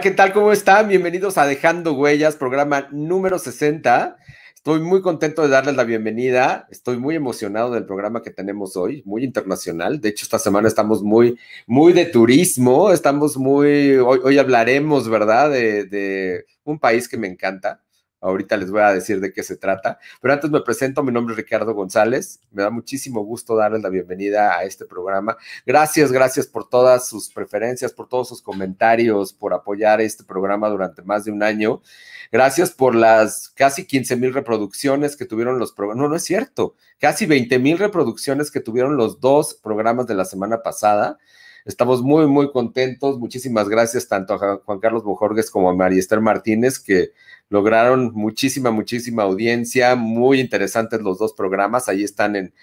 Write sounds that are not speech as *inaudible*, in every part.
¿qué tal? ¿Cómo están? Bienvenidos a Dejando Huellas, programa número 60. Estoy muy contento de darles la bienvenida. Estoy muy emocionado del programa que tenemos hoy, muy internacional. De hecho, esta semana estamos muy, muy de turismo. Estamos muy, hoy, hablaremos, ¿verdad? De, de un país que me encanta, Ahorita les voy a decir de qué se trata. Pero antes me presento, mi nombre es Ricardo González. Me da muchísimo gusto darles la bienvenida a este programa. Gracias, gracias por todas sus preferencias, por todos sus comentarios, por apoyar este programa durante más de un año. Gracias por las casi 15 mil reproducciones que tuvieron los programas. No, no es cierto. Casi 20 mil reproducciones que tuvieron los dos programas de la semana pasada. Estamos muy, muy contentos. Muchísimas gracias tanto a Juan Carlos Bojorgues como a María Esther Martínez, que lograron muchísima, muchísima audiencia, muy interesantes los dos programas, ahí están en,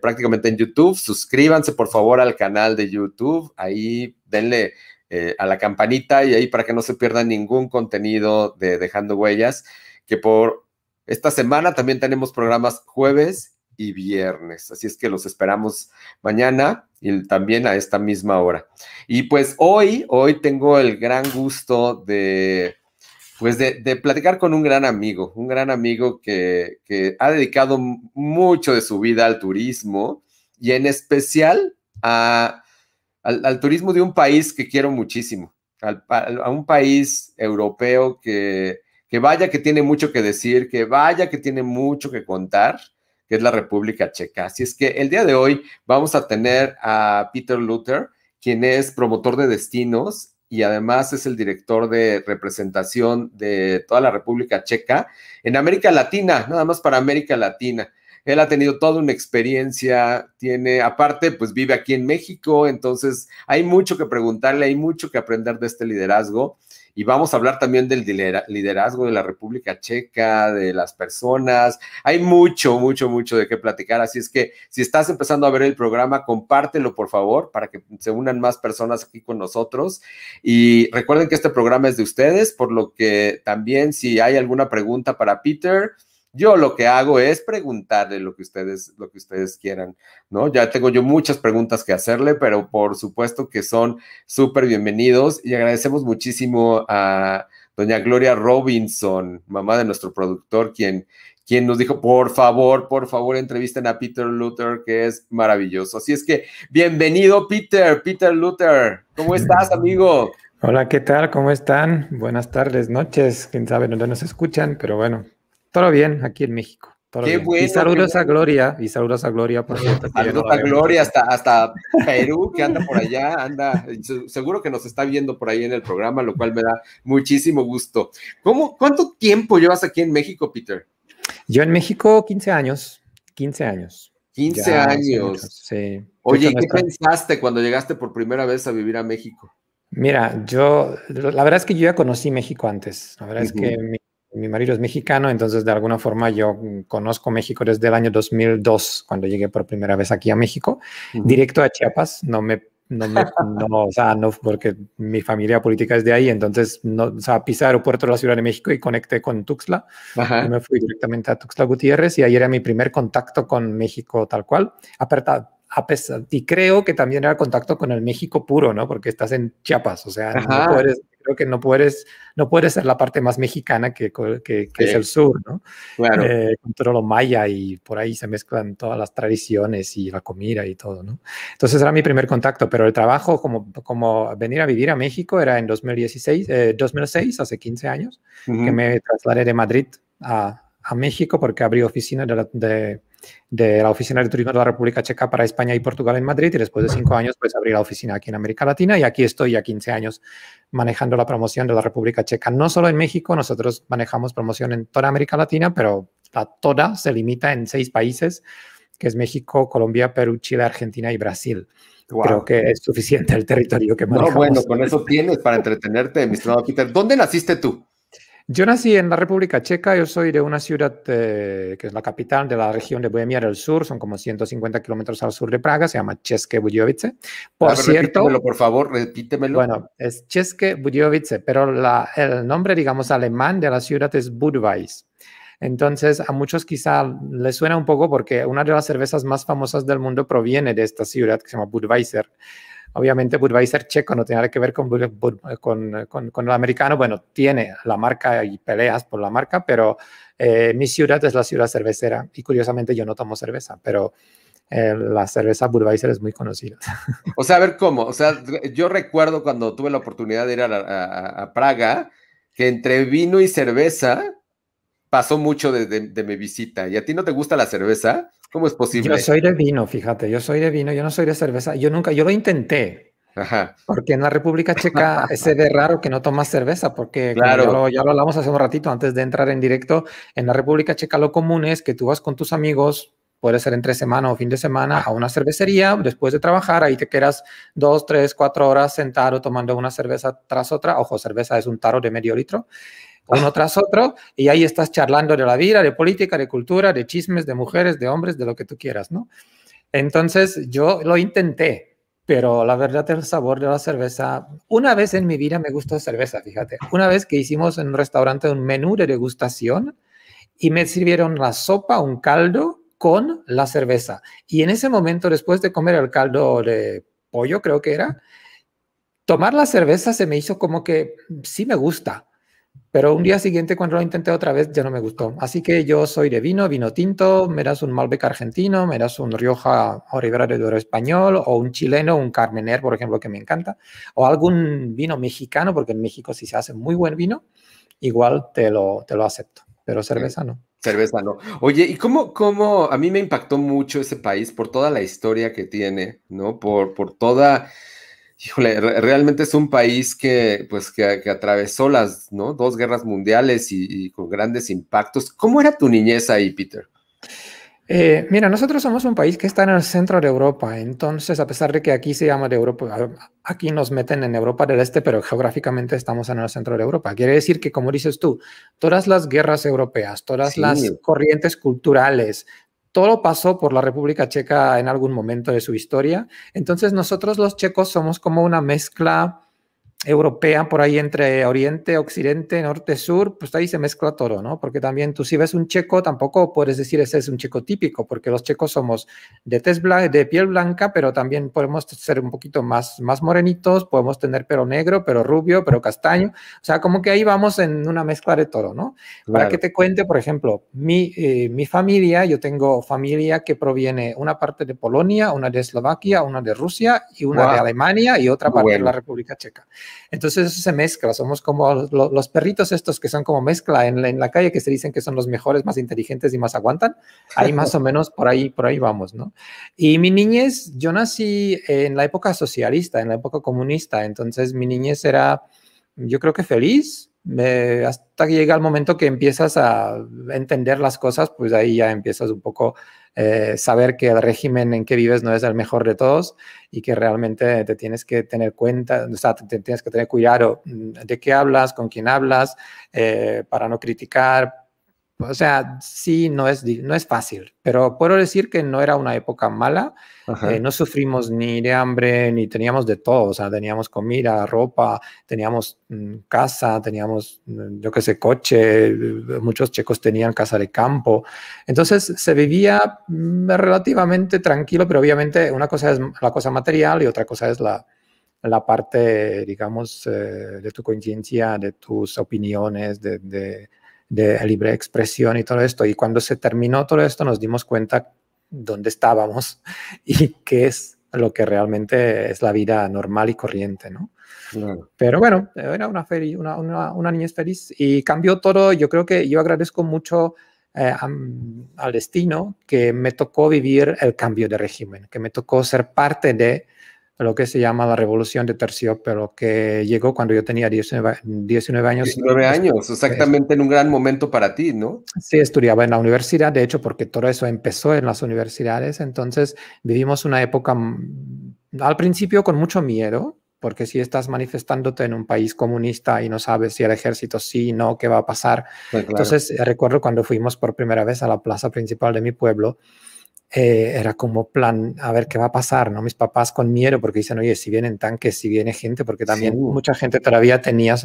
prácticamente en YouTube, suscríbanse por favor al canal de YouTube, ahí denle eh, a la campanita y ahí para que no se pierdan ningún contenido de Dejando Huellas, que por esta semana también tenemos programas jueves y viernes, así es que los esperamos mañana y también a esta misma hora. Y pues hoy, hoy tengo el gran gusto de pues de, platicar con un gran amigo, un gran amigo que, ha dedicado mucho de su vida al turismo y en especial al, turismo de un país que quiero muchísimo, a un país europeo que, que vaya que tiene mucho que decir, que vaya que tiene mucho que contar, que es la República Checa. Así es que el día de hoy vamos a tener a Peter Luther, quien es promotor de destinos y además es el director de representación de toda la República Checa en América Latina, nada más para América Latina. Él ha tenido toda una experiencia, tiene, aparte, pues vive aquí en México, entonces hay mucho que preguntarle, hay mucho que aprender de este liderazgo y vamos a hablar también del liderazgo de la República Checa, de las personas. Hay mucho, mucho, mucho de qué platicar, así es que si estás empezando a ver el programa, compártelo por favor para que se unan más personas aquí con nosotros. Y recuerden que este programa es de ustedes, por lo que también si hay alguna pregunta para Peter, yo lo que hago es preguntarle lo que ustedes, lo que ustedes quieran, ¿no? Ya tengo yo muchas preguntas que hacerle, pero por supuesto que son súper bienvenidos y agradecemos muchísimo a doña Gloria Robinson, mamá de nuestro productor, quien, quien nos dijo, por favor, por favor, entrevisten a Peter Luther, que es maravilloso. Así es que, bienvenido, Peter, Peter Luther. ¿Cómo estás, amigo? Hola, ¿qué tal? ¿Cómo están? Buenas tardes, noches. Quién sabe dónde nos escuchan, pero bueno, todo bien, aquí en México. Todo Bueno, y saludos a Gloria, y saludos a Gloria, Saludos a Gloria hasta, hasta Perú, que anda por allá, anda, seguro que nos está viendo por ahí en el programa, lo cual me da muchísimo gusto. ¿Cómo, ¿Cuánto tiempo llevas aquí en México, Peter? Yo en México 15 años, 15 años. 15 años. Sí. Oye, ¿qué pensaste cuando llegaste por primera vez a vivir a México? Mira, yo, la verdad es que yo ya conocí México antes. La verdad es que mi mi marido es mexicano, entonces de alguna forma yo conozco México desde el año 2002, cuando llegué por primera vez aquí a México, directo a Chiapas, no me, no, me *laughs* no, o sea, no, porque mi familia política es de ahí, entonces, no, o sea, pisé aeropuerto de la Ciudad de México y conecté con Tuxtla, y me fui directamente a Tuxtla Gutiérrez y ahí era mi primer contacto con México tal cual, a pesar, y creo que también era contacto con el México puro, ¿no? Porque estás en Chiapas, o sea, no puedes creo que no puedes, no puedes ser la parte más mexicana que, que, es el sur, ¿no? Claro. Eh, con todo lo maya y por ahí se mezclan todas las tradiciones y la comida y todo, ¿no? Entonces era mi primer contacto, pero el trabajo como, como venir a vivir a México era en 2016, eh, 2006, hace 15 años, que me trasladé de Madrid a, a México porque abrí oficina de de la Oficina de Turismo de la República Checa para España y Portugal en Madrid y después de cinco años pues abrí la oficina aquí en América Latina y aquí estoy ya 15 años manejando la promoción de la República Checa. No solo en México, nosotros manejamos promoción en toda América Latina, pero la toda se limita en seis países, que es México, Colombia, Perú, Chile, Argentina y Brasil. Creo que es suficiente el territorio que manejamos. No, bueno, con eso tienes para entretenerte, mi estimado Peter. ¿Dónde naciste tú? Yo nací en la República Checa, yo soy de una ciudad eh, que es la capital de la región de Bohemia del Sur, son como 150 kilómetros al sur de Praga, se llama České Budějovice. Por cierto... Repítemelo, por favor, repítemelo. Bueno, es České Budějovice, pero el nombre, digamos, alemán de la ciudad es Budweis. Entonces, a muchos quizá les suena un poco porque una de las cervezas más famosas del mundo proviene de esta ciudad que se llama Budweiser. Obviamente Budweiser pues, checo no tiene nada que ver con, eh, eh, con, con, el americano. Bueno, tiene la marca y peleas por la marca, pero eh, mi ciudad es la ciudad cervecera y curiosamente yo no tomo cerveza, pero la cerveza Budweiser es muy conocida. *laughs* O sea, a ver cómo. O sea, yo recuerdo cuando tuve la oportunidad de ir a Praga, que entre vino y cerveza pasó mucho de, de, mi visita. ¿Y a ti no te gusta la cerveza? ¿Cómo es posible? Yo soy de vino, fíjate, yo soy de vino, yo no soy de cerveza. Yo nunca, yo lo intenté. Ajá. Porque en la República Checa *laughs* es de raro que no tomas cerveza, porque claro. ya, lo, ya, lo, hablamos hace un ratito antes de entrar en directo. En la República Checa lo común es que tú vas con tus amigos, puede ser entre semana o fin de semana, a una cervecería, después de trabajar, ahí te quedas dos, tres, cuatro horas sentado tomando una cerveza tras otra. Ojo, cerveza es un taro de medio litro uno tras otro, y ahí estás charlando de la vida, de política, de cultura, de chismes, de mujeres, de hombres, de lo que tú quieras, ¿no? Entonces yo lo intenté, pero la verdad el sabor de la cerveza, una vez en mi vida me gustó cerveza, fíjate, una vez que hicimos en un restaurante un menú de degustación y me sirvieron la sopa, un caldo con la cerveza. Y en ese momento, después de comer el caldo de pollo, creo que era, tomar la cerveza se me hizo como que sí me gusta pero un día siguiente, cuando lo intenté otra vez, ya no me gustó. Así que yo soy de vino, vino tinto, me das un Malbec argentino, me das un Rioja o de Oro español, o un chileno, un Carmener, por ejemplo, que me encanta, o algún vino mexicano, porque en México si se hace muy buen vino, igual te lo, te lo acepto, pero cerveza no. Cerveza no. Oye, ¿y cómo, cómo a mí me impactó mucho ese país por toda la historia que tiene, ¿no? Por, por toda híjole, realmente es un país que, pues, atravesó las dos guerras mundiales y, con grandes impactos. ¿Cómo era tu niñez ahí, Peter? Eh, mira, nosotros somos un país que está en el centro de Europa, entonces a pesar de que aquí se llama Europa, aquí nos meten en Europa del Este, pero geográficamente estamos en el centro de Europa. Quiere decir que, como dices tú, todas las guerras europeas, todas las corrientes culturales, todo pasó por la República Checa en algún momento de su historia. Entonces nosotros los checos somos como una mezcla europea, por ahí entre Oriente, Occidente, Norte, Sur, pues ahí se mezcla todo, ¿no? Porque también tú si ves un checo, tampoco puedes decir ese es un checo típico, porque los checos somos de, de piel blanca, pero también podemos ser un poquito más, más morenitos, podemos tener pelo negro, pero rubio, pero castaño, o sea, como que ahí vamos en una mezcla de todo, ¿no? Para que te cuente, por ejemplo, mi, eh, mi familia, yo tengo familia que proviene una parte de Polonia, una de Eslovaquia, una de Rusia y una de Alemania y otra parte de la República Checa. Entonces eso se mezcla, somos como los, perritos estos que son como mezcla en la, calle, que se dicen que son los mejores, más inteligentes y más aguantan. Ahí más o menos por ahí, por ahí vamos, ¿no? Y mi niñez, yo nací en la época socialista, en la época comunista, entonces mi niñez era, yo creo que feliz, hasta que llega el momento que empiezas a entender las cosas, pues ahí ya empiezas un poco a eh, saber que el régimen en que vives no es el mejor de todos y que realmente te tienes que tener cuenta, o sea, te, tienes que tener cuidado mm, de qué hablas, con quién hablas, eh, para no criticar, o sea, sí, no es, no es fácil, pero puedo decir que no era una época mala. Eh, no sufrimos ni de hambre, ni teníamos de todo. O sea, teníamos comida, ropa, teníamos mm, casa, teníamos, mm, yo qué sé, coche. Eh, muchos checos tenían casa de campo. Entonces se vivía mm, relativamente tranquilo, pero obviamente una cosa es la cosa material y otra cosa es la, la parte, digamos, eh, de tu conciencia, de tus opiniones, de de libre expresión y todo esto. Y cuando se terminó todo esto nos dimos cuenta dónde estábamos *laughs* y qué es lo que realmente es la vida normal y corriente, ¿no? Pero bueno, era una, una, una, niñez feliz y cambió todo. Yo creo que yo agradezco mucho eh, al destino que me tocó vivir el cambio de régimen, que me tocó ser parte de lo que se llama la revolución de terciopelo, que llegó cuando yo tenía 19, años. 19 pues, años, pues, exactamente en un gran momento para ti, ¿no? Sí, estudiaba en la universidad, de hecho, porque todo eso empezó en las universidades, entonces vivimos una época mm, al principio con mucho miedo, porque si estás manifestándote en un país comunista y no sabes si el ejército sí, no, qué va a pasar. Entonces recuerdo cuando fuimos por primera vez a la plaza principal de mi pueblo, eh, era como plan, a ver qué va a pasar, ¿no? Mis papás con miedo porque dicen, oye, si vienen tanques, si viene gente, porque también mucha gente todavía tenía,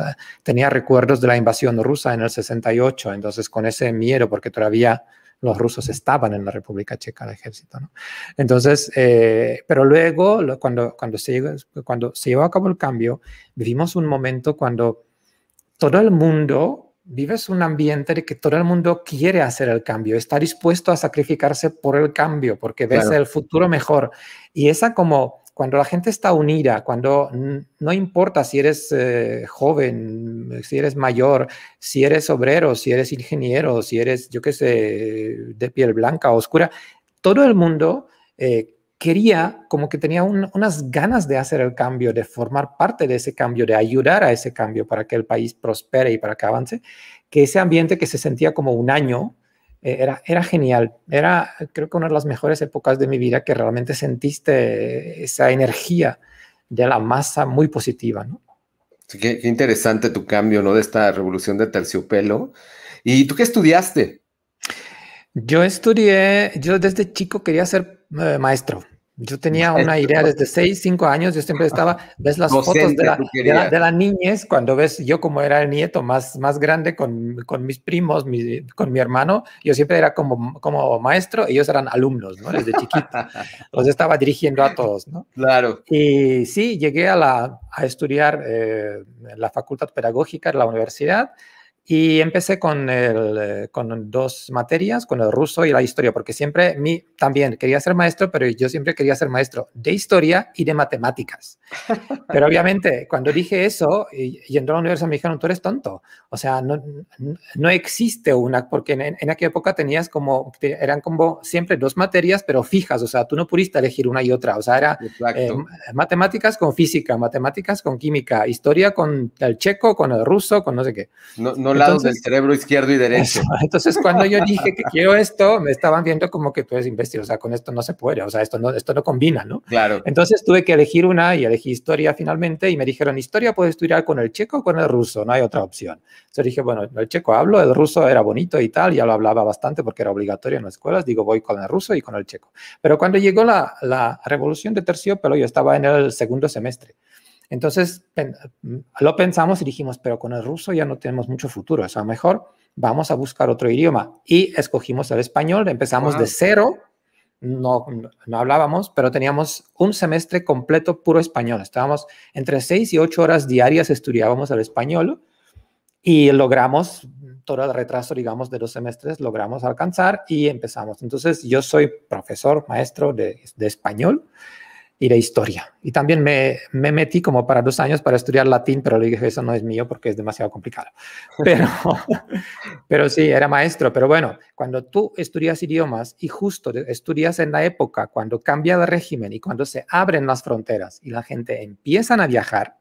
tenía recuerdos de la invasión rusa en el 68, entonces con ese miedo, porque todavía los rusos estaban en la República Checa, el ejército, ¿no? Entonces, eh, pero luego, cuando, cuando, se, cuando se llevó a cabo el cambio, vivimos un momento cuando todo el mundo vives un ambiente de que todo el mundo quiere hacer el cambio, está dispuesto a sacrificarse por el cambio, porque ves el futuro mejor. Y esa como cuando la gente está unida, cuando no importa si eres eh, joven, si eres mayor, si eres obrero, si eres ingeniero, si eres, yo qué sé, de piel blanca o oscura, todo el mundo eh, quería, como que tenía unas ganas de hacer el cambio, de formar parte de ese cambio, de ayudar a ese cambio para que el país prospere y para que avance, que ese ambiente que se sentía como un año, eh, era, era genial. Era, creo que una de las mejores épocas de mi vida que realmente sentiste esa energía de la masa muy positiva, qué, interesante tu cambio, ¿no? De esta revolución de terciopelo. ¿Y tú qué estudiaste? Yo estudié, yo desde chico quería ser eh, maestro. Yo tenía una idea desde 6, 5 años, yo siempre estaba, ves las fotos de la, de, la, niñez, cuando ves yo como era el nieto más, más grande con, con mis primos, con mi hermano, yo siempre era como, como maestro, ellos eran alumnos, Desde chiquita Los *laughs* estaba dirigiendo a todos, Claro. Y sí, llegué a, la, a estudiar eh, la facultad pedagógica de la universidad, y empecé con, el, eh, con, dos materias, con el ruso y la historia, porque siempre mi, también quería ser maestro, pero yo siempre quería ser maestro de historia y de matemáticas. *laughs* Pero obviamente, cuando dije eso, y a la universidad me dijeron, tú eres tonto. O sea, no, no existe una, porque en, aquella época tenías como, eran como siempre dos materias, pero fijas, o sea, tú no pudiste elegir una y otra. O sea, era eh, matemáticas con física, matemáticas con química, historia con el checo, con el ruso, con no sé qué. No, no lados del cerebro izquierdo y derecho. Entonces, cuando yo dije que quiero esto, me estaban viendo como que tú eres imbécil, o sea, con esto no se puede, o sea, esto no, esto no combina, ¿no? Claro. Entonces tuve que elegir una y elegí historia finalmente y me dijeron, historia puedes estudiar con el checo o con el ruso, no hay otra opción. Entonces dije, bueno, el checo hablo, el ruso era bonito y tal, ya lo hablaba bastante porque era obligatorio en las escuelas, digo, voy con el ruso y con el checo. Pero cuando llegó la, la revolución de terciopelo, yo estaba en el segundo semestre. Entonces lo pensamos y dijimos, pero con el ruso ya no tenemos mucho futuro, o sea, mejor vamos a buscar otro idioma. Y escogimos el español, empezamos de cero, no, no hablábamos, pero teníamos un semestre completo puro español. Estábamos entre seis y ocho horas diarias estudiábamos el español y logramos todo el retraso, digamos, de los semestres, logramos alcanzar y empezamos. Entonces, yo soy profesor, maestro de, de español y de historia. Y también me, metí como para dos años para estudiar latín, pero le dije, eso no es mío porque es demasiado complicado. *laughs* Pero, pero sí, era maestro. Pero bueno, cuando tú estudias idiomas y justo estudias en la época cuando cambia el régimen y cuando se abren las fronteras y la gente empiezan a viajar,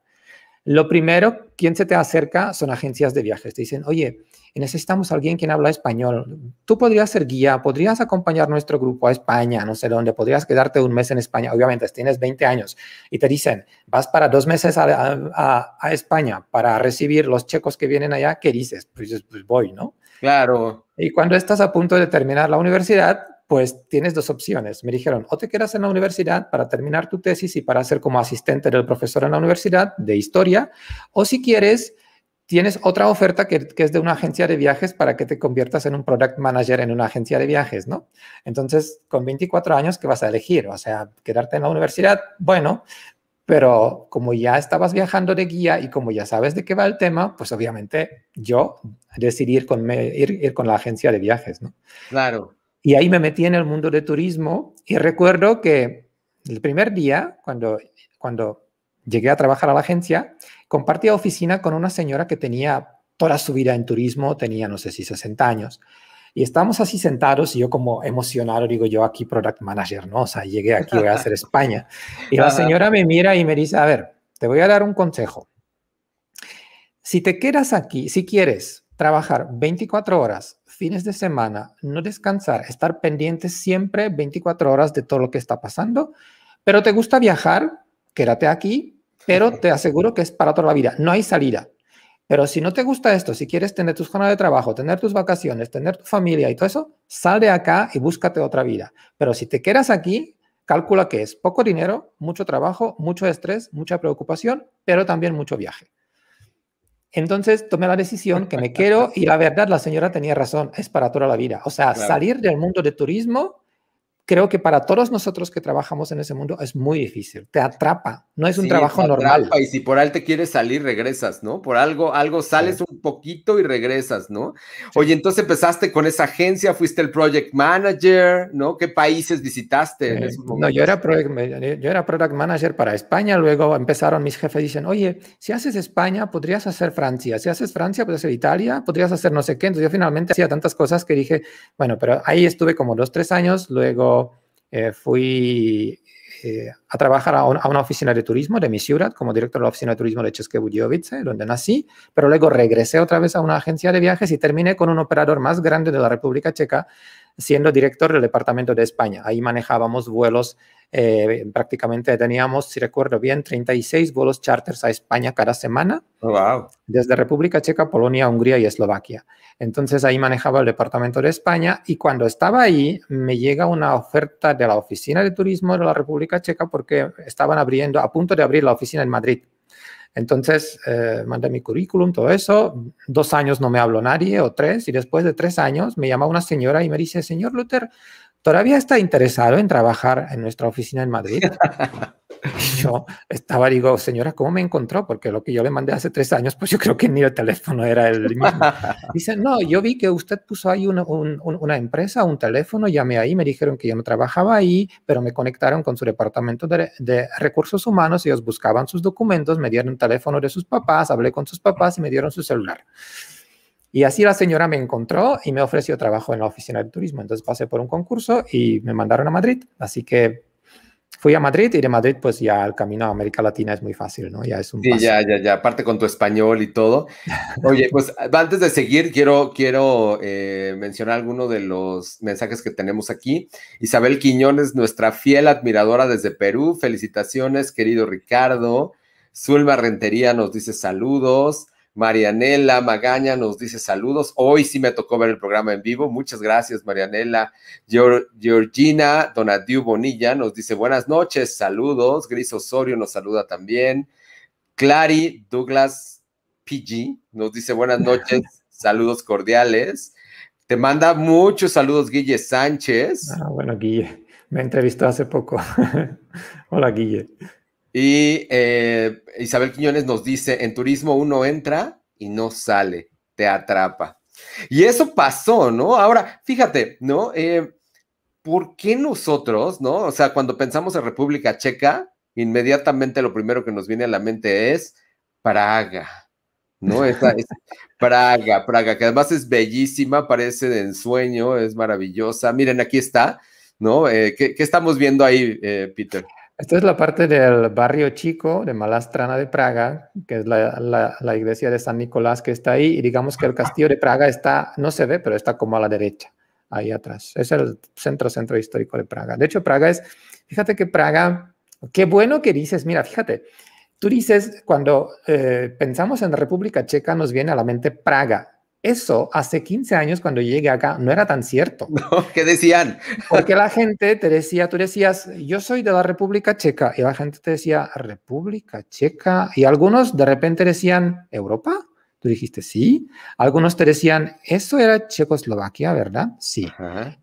lo primero, quien se te acerca son agencias de viajes. Te dicen, oye, necesitamos a alguien quien habla español. Tú podrías ser guía, podrías acompañar nuestro grupo a España, no sé dónde, podrías quedarte un mes en España. Obviamente, tienes 20 años y te dicen, vas para dos meses a, España para recibir los checos que vienen allá, ¿qué dices? Pues, pues voy, ¿no? Claro. Y cuando estás a punto de terminar la universidad, pues tienes dos opciones. Me dijeron, o te quedas en la universidad para terminar tu tesis y para ser como asistente del profesor en la universidad de historia, o si quieres, tienes otra oferta que, es de una agencia de viajes para que te conviertas en un product manager en una agencia de viajes, ¿no? Entonces, con 24 años, ¿qué vas a elegir? O sea, quedarte en la universidad, bueno, pero como ya estabas viajando de guía y como ya sabes de qué va el tema, pues obviamente yo decidí con, ir con la agencia de viajes, ¿no? Claro. Y ahí me metí en el mundo de turismo y recuerdo que el primer día, cuando, cuando llegué a trabajar a la agencia, compartía oficina con una señora que tenía toda su vida en turismo, tenía no sé si 60 años. Y estábamos así sentados y yo como emocionado digo yo aquí product manager, ¿no? O sea, llegué aquí, voy a hacer *laughs* España. Y la señora me mira y me dice, a ver, te voy a dar un consejo. Si te quedas aquí, si quieres trabajar 24 horas, fines de semana, no descansar, estar pendiente siempre 24 horas de todo lo que está pasando, pero te gusta viajar, quédate aquí, pero te aseguro que es para toda la vida, no hay salida. Pero si no te gusta esto, si quieres tener tus jornadas de trabajo, tener tus vacaciones, tener tu familia y todo eso, sal de acá y búscate otra vida. Pero si te quedas aquí, calcula que es poco dinero, mucho trabajo, mucho estrés, mucha preocupación, pero también mucho viaje. Entonces tomé la decisión que me quiero *laughs* y la verdad la señora tenía razón, es para toda la vida. O sea, salir del mundo de turismo creo que para todos nosotros que trabajamos en ese mundo es muy difícil, te atrapa, no es un trabajo normal. y si por ahí te quieres salir, regresas, ¿no? Por algo, algo sales un poquito y regresas, ¿no? Oye, entonces empezaste con esa agencia, fuiste el project manager, ¿no? ¿Qué países visitaste? En momento? Eh, no, yo era, project, eh, yo era product manager para España, luego empezaron mis jefes, dicen, oye, si haces España, podrías hacer Francia, si haces Francia, podrías hacer Italia, podrías hacer no sé qué. Entonces yo finalmente hacía tantas cosas que dije, bueno, pero ahí estuve como dos, tres años, luego eh, fui eh, a trabajar a, una oficina de turismo de mi como director de la oficina de turismo de České Budějovice, donde nací, pero luego regresé otra vez a una agencia de viajes y terminé con un operador más grande de la República Checa siendo director del Departamento de España. Ahí manejábamos vuelos, eh, prácticamente teníamos, si recuerdo bien, 36 vuelos charters a España cada semana. Oh, wow. Desde República Checa, Polonia, Hungría y Eslovaquia. Entonces ahí manejaba el Departamento de España y cuando estaba ahí me llega una oferta de la Oficina de Turismo de la República Checa porque estaban abriendo, a punto de abrir la oficina en Madrid. Entonces, eh, mandé mi currículum, todo eso. Dos años no me habló nadie o tres. Y después de tres años me llama una señora y me dice, señor Luther, ¿todavía está interesado en trabajar en nuestra oficina en Madrid? *laughs* yo estaba, digo, señora, ¿cómo me encontró? Porque lo que yo le mandé hace tres años, pues yo creo que ni el teléfono era el mismo. *laughs* Dice, no, yo vi que usted puso ahí una, empresa, un teléfono, llamé ahí, me dijeron que yo no trabajaba ahí, pero me conectaron con su departamento de, recursos humanos, y ellos buscaban sus documentos, me dieron el teléfono de sus papás, hablé con sus papás y me dieron su celular. Y así la señora me encontró y me ofreció trabajo en la oficina de turismo. Entonces pasé por un concurso y me mandaron a Madrid. Así que fui a Madrid y de Madrid pues ya el camino a América Latina es muy fácil, ¿no? Ya es un... Sí, ya, ya, ya, aparte con tu español y todo. Oye, pues antes de seguir, quiero, quiero eh, mencionar algunos de los mensajes que tenemos aquí. Isabel Quiñones, nuestra fiel admiradora desde Perú. Felicitaciones, querido Ricardo. Zulma Rentería nos dice saludos. Marianela Magaña nos dice saludos. Hoy sí me tocó ver el programa en vivo. Muchas gracias, Marianela. Georgina Donadiu Bonilla nos dice buenas noches, saludos. Gris Osorio nos saluda también. Clary Douglas PG nos dice buenas noches, *laughs* saludos cordiales. Te manda muchos saludos, Guille Sánchez. Ah, bueno, Guille, me entrevistó hace poco. *laughs* Hola, Guille. Y eh, Isabel Quiñones nos dice, en turismo uno entra y no sale, te atrapa. Y eso pasó, ¿no? Ahora, fíjate, ¿no? Eh, ¿Por qué nosotros, ¿no? O sea, cuando pensamos en República Checa, inmediatamente lo primero que nos viene a la mente es Praga, ¿no? *laughs* Praga, Praga, que además es bellísima, parece de ensueño, es maravillosa. Miren, aquí está, ¿no? Eh, ¿qué, estamos viendo ahí, Peter? Esta es la parte del barrio chico de Malastrana de Praga, que es la, iglesia de San Nicolás que está ahí. Y digamos que el castillo de Praga está, no se ve, pero está como a la derecha, ahí atrás. Es el centro, centro histórico de Praga. De hecho, Praga es, fíjate que Praga, qué bueno que dices, mira, fíjate, tú dices, cuando eh, pensamos en la República Checa nos viene a la mente Praga, eso hace 15 años cuando llegué acá no era tan cierto. *laughs* ¿Qué decían? Porque la *laughs* gente te decía, tú decías, yo soy de la República Checa y la gente te decía, República Checa y algunos de repente decían, ¿Europa? Tú dijiste, sí. Algunos te decían, eso era Checoslovaquia, ¿verdad? Sí.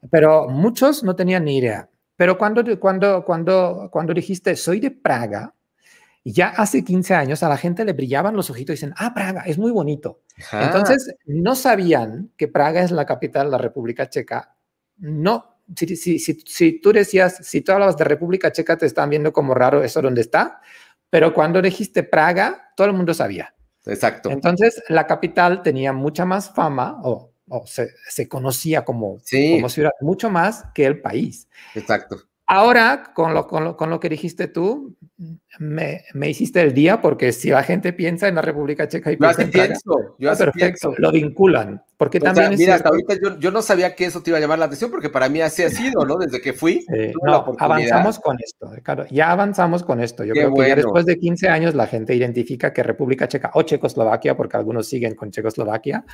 Pero muchos no tenían ni idea. Pero cuando, cuando, cuando, cuando dijiste, soy de Praga, y ya hace 15 años a la gente le brillaban los ojitos y dicen, ah, Praga, es muy bonito. Entonces, no sabían que Praga es la capital de la República Checa. No, si, si, si, tú decías, si tú hablabas de República Checa, te están viendo como raro eso donde está, pero cuando dijiste Praga, todo el mundo sabía. Exacto. Entonces, la capital tenía mucha más fama o, se, conocía como, como ciudad, mucho más que el país. Exacto. Ahora, con lo, con lo, que dijiste tú, me, me, hiciste el día porque si la gente piensa en la República Checa y piensa en lo vinculan. Porque también mira, hasta ahorita yo, yo, no sabía que eso te iba a llamar la atención porque para mí así ha sido, ¿no? Desde que fui. avanzamos con esto, claro ya avanzamos con esto. Yo creo que después de 15 años la gente identifica que República Checa o Checoslovaquia, porque algunos siguen con Checoslovaquia,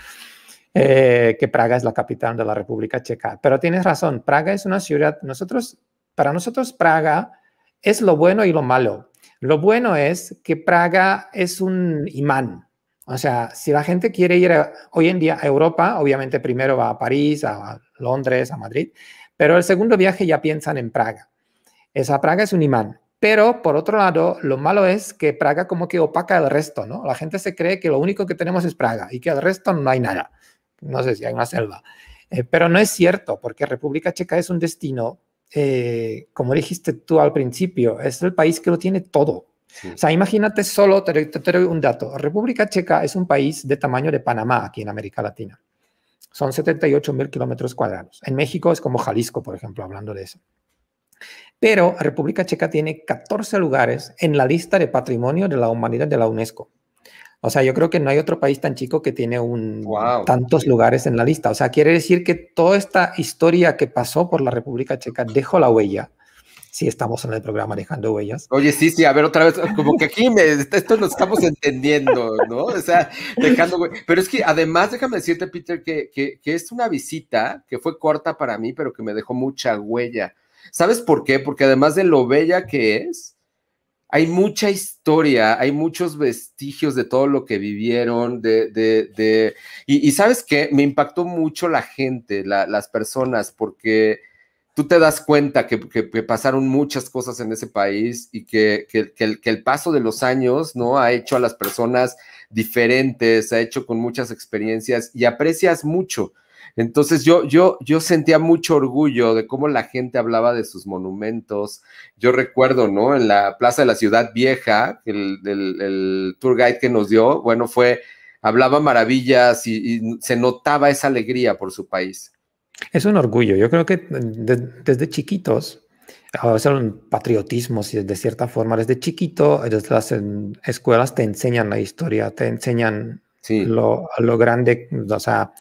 eh, que Praga es la capital de la República Checa. Pero tienes razón, Praga es una ciudad, nosotros para nosotros Praga es lo bueno y lo malo. Lo bueno es que Praga es un imán. O sea, si la gente quiere ir hoy en día a Europa, obviamente primero va a París, a Londres, a Madrid, pero el segundo viaje ya piensan en Praga. Esa Praga es un imán. Pero por otro lado, lo malo es que Praga como que opaca el resto, ¿no? La gente se cree que lo único que tenemos es Praga y que al resto no hay nada. No sé si hay una selva. Eh, pero no es cierto, porque República Checa es un destino eh, como dijiste tú al principio, es el país que lo tiene todo. O sea, imagínate solo, te, doy un dato. República Checa es un país de tamaño de Panamá aquí en América Latina. Son 78 mil kilómetros cuadrados. En México es como Jalisco, por ejemplo, hablando de eso. Pero República Checa tiene 14 lugares en la lista de patrimonio de la humanidad de la UNESCO. O sea, yo creo que no hay otro país tan chico que tiene un, tantos lugares en la lista. O sea, quiere decir que toda esta historia que pasó por la República Checa dejó la huella. si estamos en el programa dejando huellas. Oye, sí, sí, a ver otra vez, como que aquí esto lo estamos entendiendo, ¿no? O sea, dejando huellas. Pero es que además, déjame decirte, Peter, que es una visita que fue corta para mí, pero que me dejó mucha huella. ¿Sabes por qué? Porque además de lo bella que es, hay mucha historia, hay muchos vestigios de todo lo que vivieron, de, de, y, sabes que me impactó mucho la gente, las personas, porque tú te das cuenta que, pasaron muchas cosas en ese país y que, el, que el paso de los años, ¿no? Ha hecho a las personas diferentes, ha hecho con muchas experiencias y aprecias mucho. Entonces yo, yo, yo sentía mucho orgullo de cómo la gente hablaba de sus monumentos. Yo recuerdo, ¿no? En la Plaza de la Ciudad Vieja, el, el, tour guide que nos dio, bueno, fue, hablaba maravillas y, se notaba esa alegría por su país. Es un orgullo. Yo creo que desde chiquitos, a veces un patriotismo, si de cierta forma, desde chiquito, desde las escuelas te enseñan la historia, te enseñan lo, lo, grande, o sea,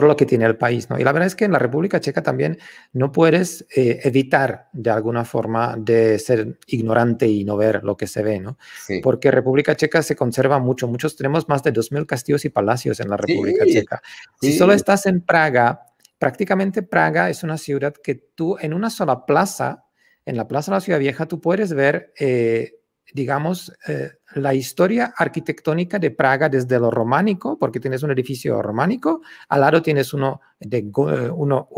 todo lo que tiene el país, ¿no? Y la verdad es que en la República Checa también no puedes eh, evitar de alguna forma de ser ignorante y no ver lo que se ve, ¿no? Porque República Checa se conserva mucho, muchos tenemos más de 2.000 castillos y palacios en la República Checa. Si solo estás en Praga, prácticamente Praga es una ciudad que tú en una sola plaza, en la plaza de la Ciudad Vieja, tú puedes ver... Eh, digamos, eh, la historia arquitectónica de Praga desde lo románico, porque tienes un edificio románico, al lado tienes uno, de, eh, uno,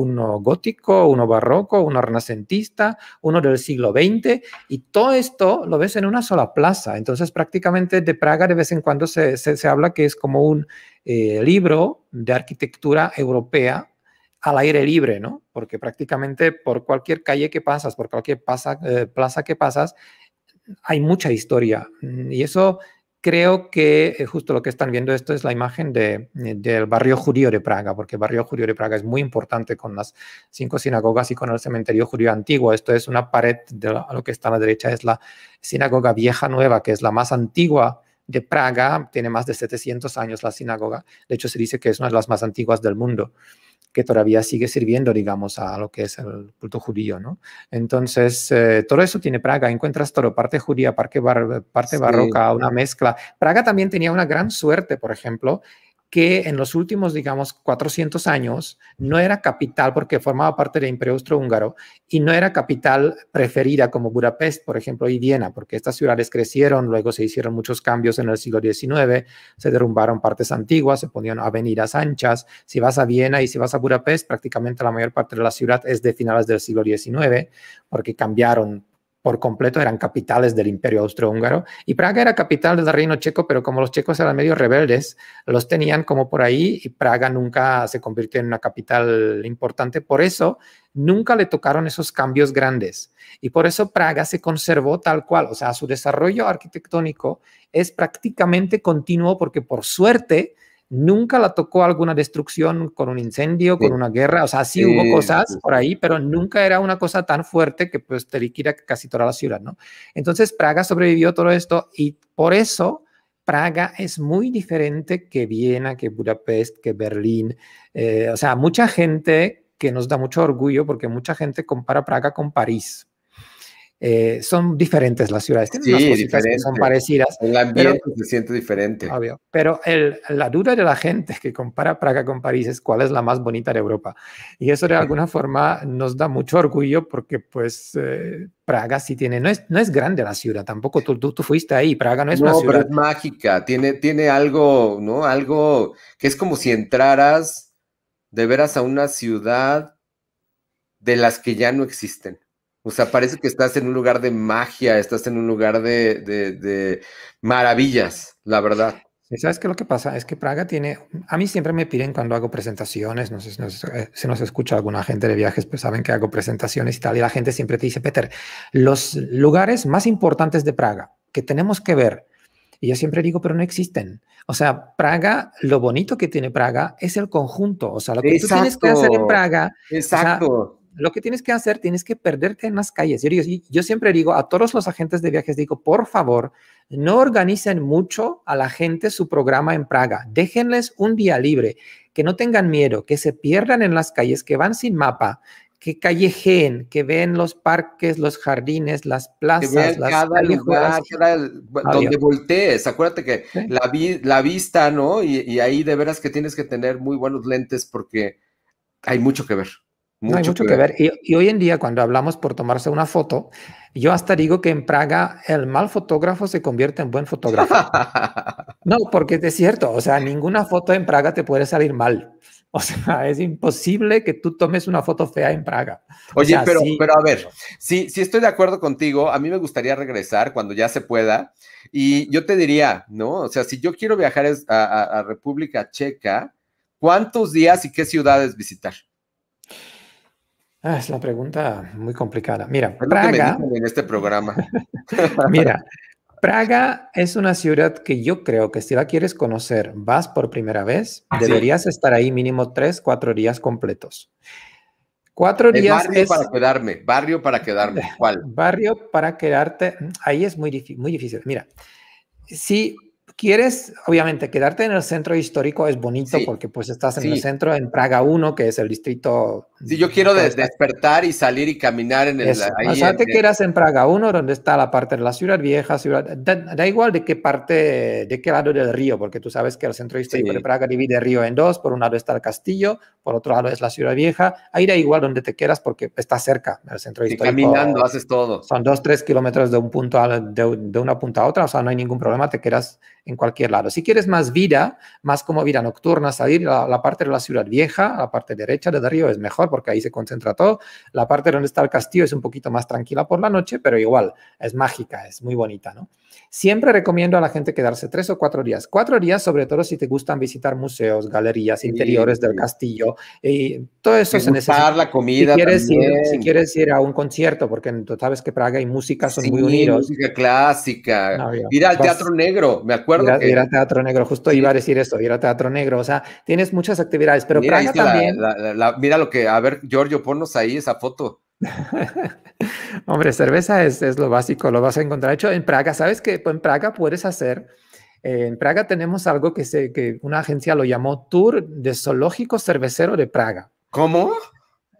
gótico, uno barroco, uno renacentista, uno del siglo XX, y todo esto lo ves en una sola plaza. Entonces prácticamente de Praga de vez en cuando se, habla que es como un eh, libro de arquitectura europea al aire libre, ¿no? Porque prácticamente por cualquier calle que pasas, por cualquier eh, plaza que pasas, hay mucha historia mm, y eso creo que eh, justo lo que están viendo esto es la imagen eh, del barrio judío de Praga, porque el barrio judío de Praga es muy importante con las cinco sinagogas y con el cementerio judío antiguo. Esto es una pared de lo que está a la derecha, es la sinagoga vieja nueva, que es la más antigua de Praga, tiene más de 700 años la sinagoga. De hecho, se dice que es una de las más antiguas del mundo que todavía sigue sirviendo, digamos, a lo que es el culto judío, ¿no? Entonces, eh, todo eso tiene Praga, encuentras todo, parte judía, eh, parte, parte barroca, una mezcla. Praga también tenía una gran suerte, por ejemplo, que en los últimos, digamos, 400 años no era capital porque formaba parte del Imperio Austrohúngaro y no era capital preferida como Budapest, por ejemplo, y Viena, porque estas ciudades crecieron, luego se hicieron muchos cambios en el siglo XIX, se derrumbaron partes antiguas, se ponían avenidas anchas. Si vas a Viena y si vas a Budapest, prácticamente la mayor parte de la ciudad es de finales del siglo XIX, porque cambiaron por completo eran capitales del imperio austrohúngaro y Praga era capital del reino checo, pero como los checos eran medio rebeldes, los tenían como por ahí y Praga nunca se convirtió en una capital importante, por eso nunca le tocaron esos cambios grandes y por eso Praga se conservó tal cual, o sea, su desarrollo arquitectónico es prácticamente continuo porque por suerte nunca la tocó alguna destrucción con un incendio, con una guerra, o sea, sí, hubo cosas por ahí, pero nunca era una cosa tan fuerte que pues te liquida casi toda la ciudad, ¿no? Entonces Praga sobrevivió todo esto y por eso Praga es muy diferente que Viena, que Budapest, que Berlín, eh, o sea, mucha gente que nos da mucho orgullo porque mucha gente compara Praga con París, eh, son diferentes las ciudades, son parecidas. pero, se siente diferente. pero la duda de la gente que compara Praga con París es cuál es la más bonita de Europa. Y eso de alguna forma nos da mucho orgullo porque pues eh, Praga sí tiene, no es, no es grande la ciudad, tampoco tú, tú, fuiste ahí, Praga no es una ciudad. mágica, tiene, tiene algo, ¿no? Algo que es como si entraras de veras a una ciudad de las que ya no existen. O sea, parece que estás en un lugar de magia, estás en un lugar de, de, maravillas, la verdad. ¿Sabes qué lo que pasa? Es que Praga tiene... A mí siempre me piden cuando hago presentaciones, no sé eh, si nos, escucha alguna gente de viajes, pues saben que hago presentaciones y tal, y la gente siempre te dice, Peter, los lugares más importantes de Praga que tenemos que ver, y yo siempre digo, pero no existen. O sea, Praga, lo bonito que tiene Praga es el conjunto. O sea, lo que tú tienes que hacer en Praga. Exacto lo que tienes que hacer, tienes que perderte en las calles. Yo, siempre digo a todos los agentes de viajes, digo, por favor, no organicen mucho a la gente su programa en Praga. Déjenles un día libre, que no tengan miedo, que se pierdan en las calles, que van sin mapa, que callejeen, que vean los parques, los jardines, las plazas, las cada lugar, donde voltees. Acuérdate que la, vista, ¿no? y, ahí de veras que tienes que tener muy buenos lentes porque hay mucho que ver. Mucho no hay mucho que ver. Y, hoy en día, cuando hablamos por tomarse una foto, yo hasta digo que en Praga el mal fotógrafo se convierte en buen fotógrafo. *laughs* no, porque es cierto, o sea, ninguna foto en Praga te puede salir mal. O sea, es imposible que tú tomes una foto fea en Praga. Oye, pero, pero a ver, si, si estoy de acuerdo contigo, a mí me gustaría regresar cuando ya se pueda. Y yo te diría, ¿no? O sea, si yo quiero viajar a República Checa, ¿cuántos días y qué ciudades visitar? Ah, es la pregunta muy complicada. Mira, Praga. en este programa. *laughs* mira, Praga es una ciudad que yo creo que si la quieres conocer, vas por primera vez, ah, deberías estar ahí mínimo tres, cuatro días completos. Cuatro días. para quedarme, barrio para quedarme. *laughs* ¿Cuál? Barrio para quedarte. Ahí es muy, muy difícil. Mira, si quieres, obviamente, quedarte en el centro histórico es bonito porque pues estás en el centro, en Praga 1, que es el distrito si yo quiero despertar y salir y caminar en el... o sea, te quedas en Praga 1, donde está la parte de la ciudad vieja, Da, igual de qué parte, de qué lado del río, porque tú sabes que el centro histórico de Praga divide el río en dos, por un lado está el castillo, por otro lado es la ciudad vieja, ahí da igual donde te quieras porque está cerca del centro y caminando haces todo. Son dos, tres kilómetros de, un punto a, de, una punta a otra, o sea, no hay ningún problema, te quedas en cualquier lado. Si quieres más vida, más como vida nocturna, salir a la parte de la ciudad vieja, la parte derecha del río es mejor porque ahí se concentra todo. La parte donde está el castillo es un poquito más tranquila por la noche, pero igual es mágica, es muy bonita, ¿no? Siempre recomiendo a la gente quedarse tres o cuatro días. Cuatro días, sobre todo si te gustan visitar museos, galerías, interiores del castillo. Y eh, todo eso se necesita. la comida. Si quieres, ir, a un concierto, porque tú sabes que Praga y música son muy unidos. Música clásica. ir al teatro negro, me acuerdo. Ir, al que... teatro negro, justo iba a decir esto, ir al teatro negro. O sea, tienes muchas actividades, pero Praga también. La, mira lo que, a ver, Giorgio, ponnos ahí esa foto. *laughs* Hombre, cerveza es, es, lo básico, lo vas a encontrar. De hecho, en Praga, ¿sabes qué? En Praga puedes hacer, eh, en Praga tenemos algo que, se, que una agencia lo llamó Tour de Zoológico Cervecero de Praga. ¿Cómo?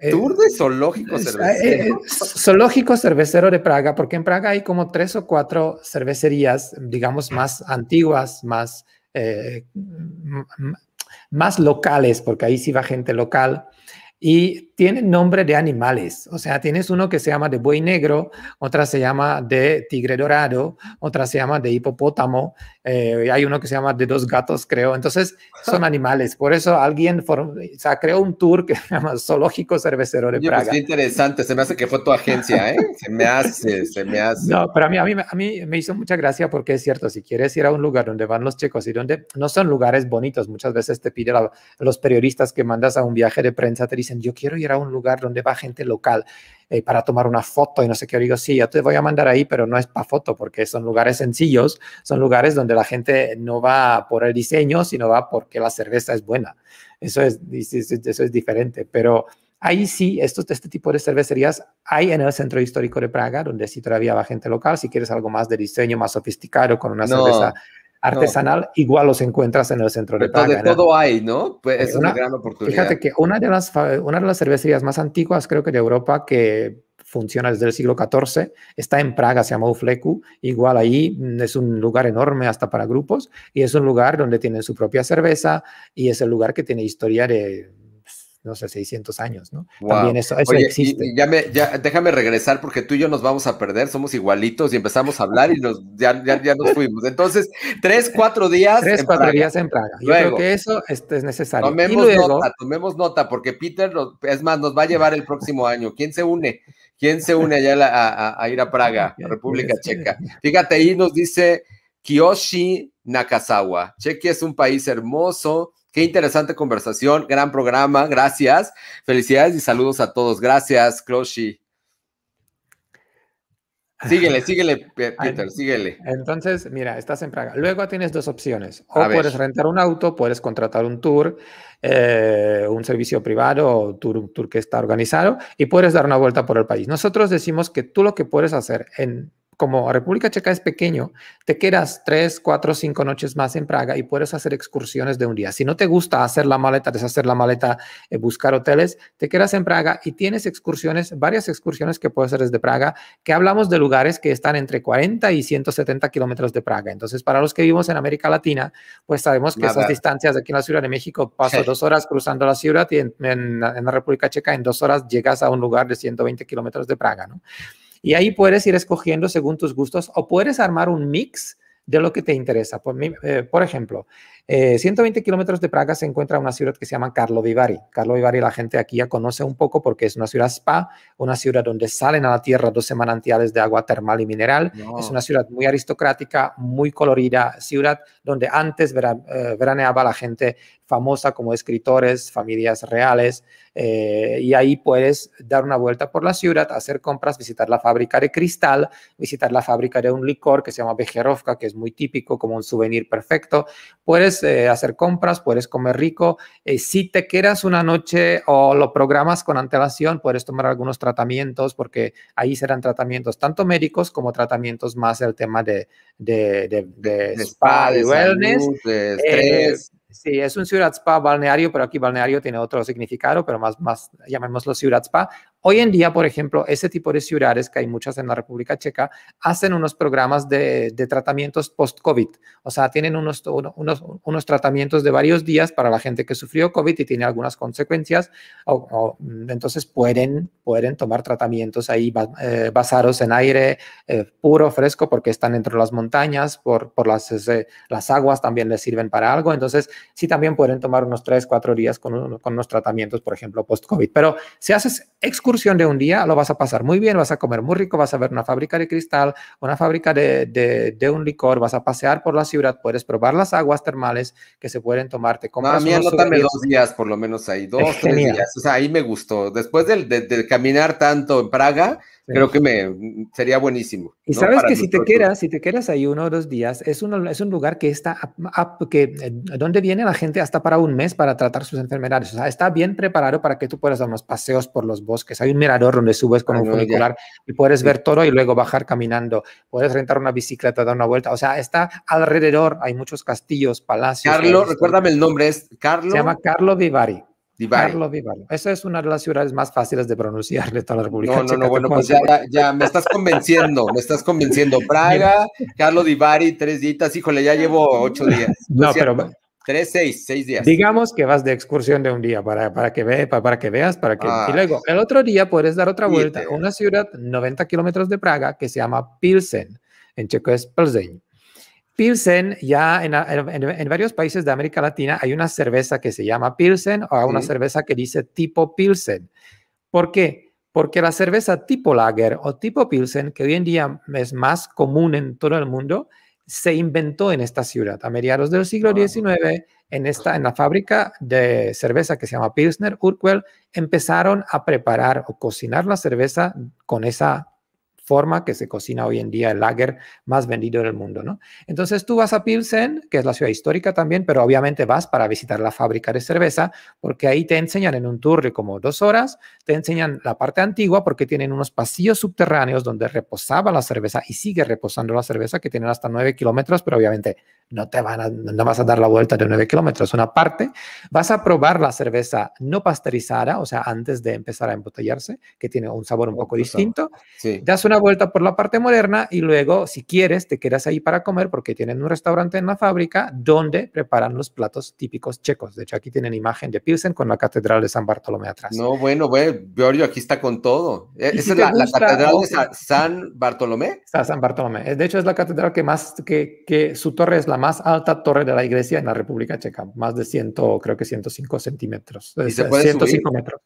Eh, Tour de zoológico eh, cervecero. zoológico cervecero de Praga, porque en Praga hay como tres o cuatro cervecerías, digamos, más antiguas, más, más locales, porque ahí sí va gente local. Y tienen nombre de animales. O sea, tienes uno que se llama de buey negro, otra se llama de tigre dorado, otra se llama de hipopótamo, eh, hay uno que se llama de dos gatos, creo. Entonces, son *laughs* animales. Por eso alguien o sea, creó un tour que se llama Zoológico Cervecero de pues Praga. Es interesante, se me hace que fue tu agencia, ¿eh? *laughs* Se me hace, se me hace. No, pero a mí, a mí, a mí me hizo mucha gracia porque es cierto, si quieres ir a un lugar donde van los chicos y donde no son lugares bonitos, muchas veces te piden los periodistas que mandas a un viaje de prensa, te dicen, yo quiero ir a un lugar donde va gente local eh, para tomar una foto y no sé qué. Digo, sí, yo te voy a mandar ahí, pero no es para foto porque son lugares sencillos, son lugares donde la gente no va por el diseño, sino va porque la cerveza es buena. Eso es, eso es diferente, pero... Ahí sí, estos, este tipo de cervecerías hay en el centro histórico de Praga, donde sí todavía va gente local. Si quieres algo más de diseño, más sofisticado, con una cerveza pues, artesanal, igual los encuentras en el centro de Praga. De todo hay, ¿no? Pues, es una, gran oportunidad. Fíjate que una de, las, una de las cervecerías más antiguas, creo que de Europa, que funciona desde el siglo XIV, está en Praga, se llama Ufleku, igual ahí mm, es un lugar enorme hasta para grupos y es un lugar donde tienen su propia cerveza y es el lugar que tiene historia de no sé, 600 años, ¿no? También eso, eso existe. déjame regresar porque tú y yo nos vamos a perder, somos igualitos y empezamos a hablar y nos, ya, nos fuimos. Entonces, tres, cuatro días. Tres, cuatro días en Praga. yo creo que eso este, es necesario. Tomemos nota, tomemos nota, porque Peter, es más, nos va a llevar el próximo año. ¿Quién se une? ¿Quién se une allá a, ir a Praga, *laughs* República Checa? Fíjate, ahí nos dice Kiyoshi Nakazawa. Chequia es un país hermoso Qué interesante conversación, gran programa, gracias. Felicidades y saludos a todos. Gracias, Closhi. Síguele, síguele, *laughs* Peter, síguele. Entonces, mira, estás en Praga. Luego tienes dos opciones. O puedes rentar un auto, puedes contratar un tour, eh, un servicio privado o un tour que está organizado y puedes dar una vuelta por el país. Nosotros decimos que tú lo que puedes hacer en como República Checa es pequeño, te quedas tres, cuatro, cinco noches más en Praga y puedes hacer excursiones de un día. Si no te gusta hacer la maleta, deshacer la maleta, eh, buscar hoteles, te quedas en Praga y tienes excursiones, varias excursiones que puedes hacer desde Praga, que hablamos de lugares que están entre 40 y 170 kilómetros de Praga. Entonces, para los que vivimos en América Latina, pues sabemos que esas distancias aquí en la Ciudad de México, paso dos horas cruzando la ciudad y en, en la República Checa en dos horas llegas a un lugar de 120 kilómetros de Praga, ¿no? Y ahí puedes ir escogiendo según tus gustos o puedes armar un mix de lo que te interesa. Por, eh, por ejemplo, 120 eh, kilómetros de Praga se encuentra una ciudad que se llama Carlo Vivari. Carlo Vivari la gente aquí ya conoce un poco porque es una ciudad spa, una ciudad donde salen a la tierra dos manantiales de agua termal y mineral. Es una ciudad muy aristocrática, muy colorida, ciudad donde antes eh, veraneaba la gente famosa como escritores, familias reales, eh, y ahí puedes dar una vuelta por la ciudad, hacer compras, visitar la fábrica de cristal, visitar la fábrica de un licor que se llama Bejerovka, que es muy típico, como un souvenir perfecto. Puedes eh, hacer compras, puedes comer rico. Eh, si te quedas una noche o lo programas con antelación, puedes tomar algunos tratamientos porque ahí serán tratamientos tanto médicos como tratamientos más el tema de, de, spa, de wellness. de eh, estrés. sí, es un ciudad spa balneario, pero aquí balneario tiene otro significado, pero más, más llamémoslo ciudad spa. Hoy en día, por ejemplo, ese tipo de ciudades, que hay muchas en la República Checa, hacen unos programas de, tratamientos post-COVID. O sea, tienen unos, unos, unos, tratamientos de varios días para la gente que sufrió COVID y tiene algunas consecuencias. Mm, entonces pueden, pueden tomar tratamientos ahí basaros eh, basados en aire eh, puro, fresco, porque están entre las montañas, por, por las, las aguas también les sirven para algo. Entonces, sí también pueden tomar unos 3, 4 días con, con unos tratamientos, por ejemplo, post-COVID. Pero si haces excursiones, de un día, lo vas a pasar muy bien, vas a comer muy rico, vas a ver una fábrica de cristal, una fábrica de, de, un licor, vas a pasear por la ciudad, puedes probar las aguas termales que se pueden tomarte Te no, a mí dos días por lo menos ahí, dos, tres días. O sea, ahí me gustó. Después del, de, caminar tanto en Praga, creo que me sería buenísimo. Y sabes que si te quieras si te quieras ahí uno o dos días, es un, es un lugar que está que eh, donde viene la gente hasta para un mes para tratar sus enfermedades. O sea, está bien preparado para que tú puedas dar unos paseos por los bosques pues hay un mirador donde subes con ah, un funicular y puedes ver todo y luego bajar caminando. Puedes rentar una bicicleta, dar una vuelta. O sea, está alrededor, hay muchos castillos, palacios. Carlos, recuérdame el nombre, es Carlos. Se llama Carlo Vivari. Divari. Carlo Vivari. Esa es una de las ciudades más fáciles de pronunciar de toda la República No, no, no, bueno, pues ya, me estás convenciendo, me estás convenciendo. *laughs* Praga, Carlos Divari, tres ditas, híjole, ya llevo ocho días. no pero Tres, seis, seis días. Digamos que vas de excursión de un día para, que, ve, para, que veas, para que... y ah. luego, el otro día puedes dar otra vuelta a una ciudad 90 kilómetros de Praga que se llama Pilsen. En checo es Pilsen. Pilsen, ya en, varios países de América Latina hay una cerveza que se llama Pilsen o una cerveza que dice tipo Pilsen. ¿Por qué? Porque la cerveza tipo Lager o tipo Pilsen, que hoy en día es más común en todo el mundo, se inventó en esta ciudad a mediados del siglo XIX en esta en la fábrica de cerveza que se llama Pilsner Urquell empezaron a preparar o cocinar la cerveza con esa forma que se cocina hoy en día el lager más vendido del mundo, ¿no? Entonces tú vas a Pilsen, que es la ciudad histórica también, pero obviamente vas para visitar la fábrica de cerveza, porque ahí te enseñan en un tour de como dos horas, te enseñan la parte antigua, porque tienen unos pasillos subterráneos donde reposaba la cerveza y sigue reposando la cerveza, que tienen hasta nueve kilómetros, pero obviamente no te van no vas a dar la vuelta de nueve kilómetros, una parte. Vas a probar la cerveza no pasteurizada, o sea, antes de empezar a embotellarse, que tiene un sabor un poco distinto. Das una vuelta por la parte moderna y luego, si quieres, te quedas ahí para comer porque tienen un restaurante en la fábrica donde preparan los platos típicos checos. De hecho, aquí tienen imagen de Pilsen con la Catedral de San Bartolomé atrás. No, bueno, Giorgio aquí está con todo. E, ¿Esa es la, Catedral de San, Bartolomé? Está San Bartolomé. De hecho, es la catedral que más, que, que su torre es la más alta torre de la iglesia en la República Checa, más de ciento, creo que 105 centímetros. ¿Y se 105 metros.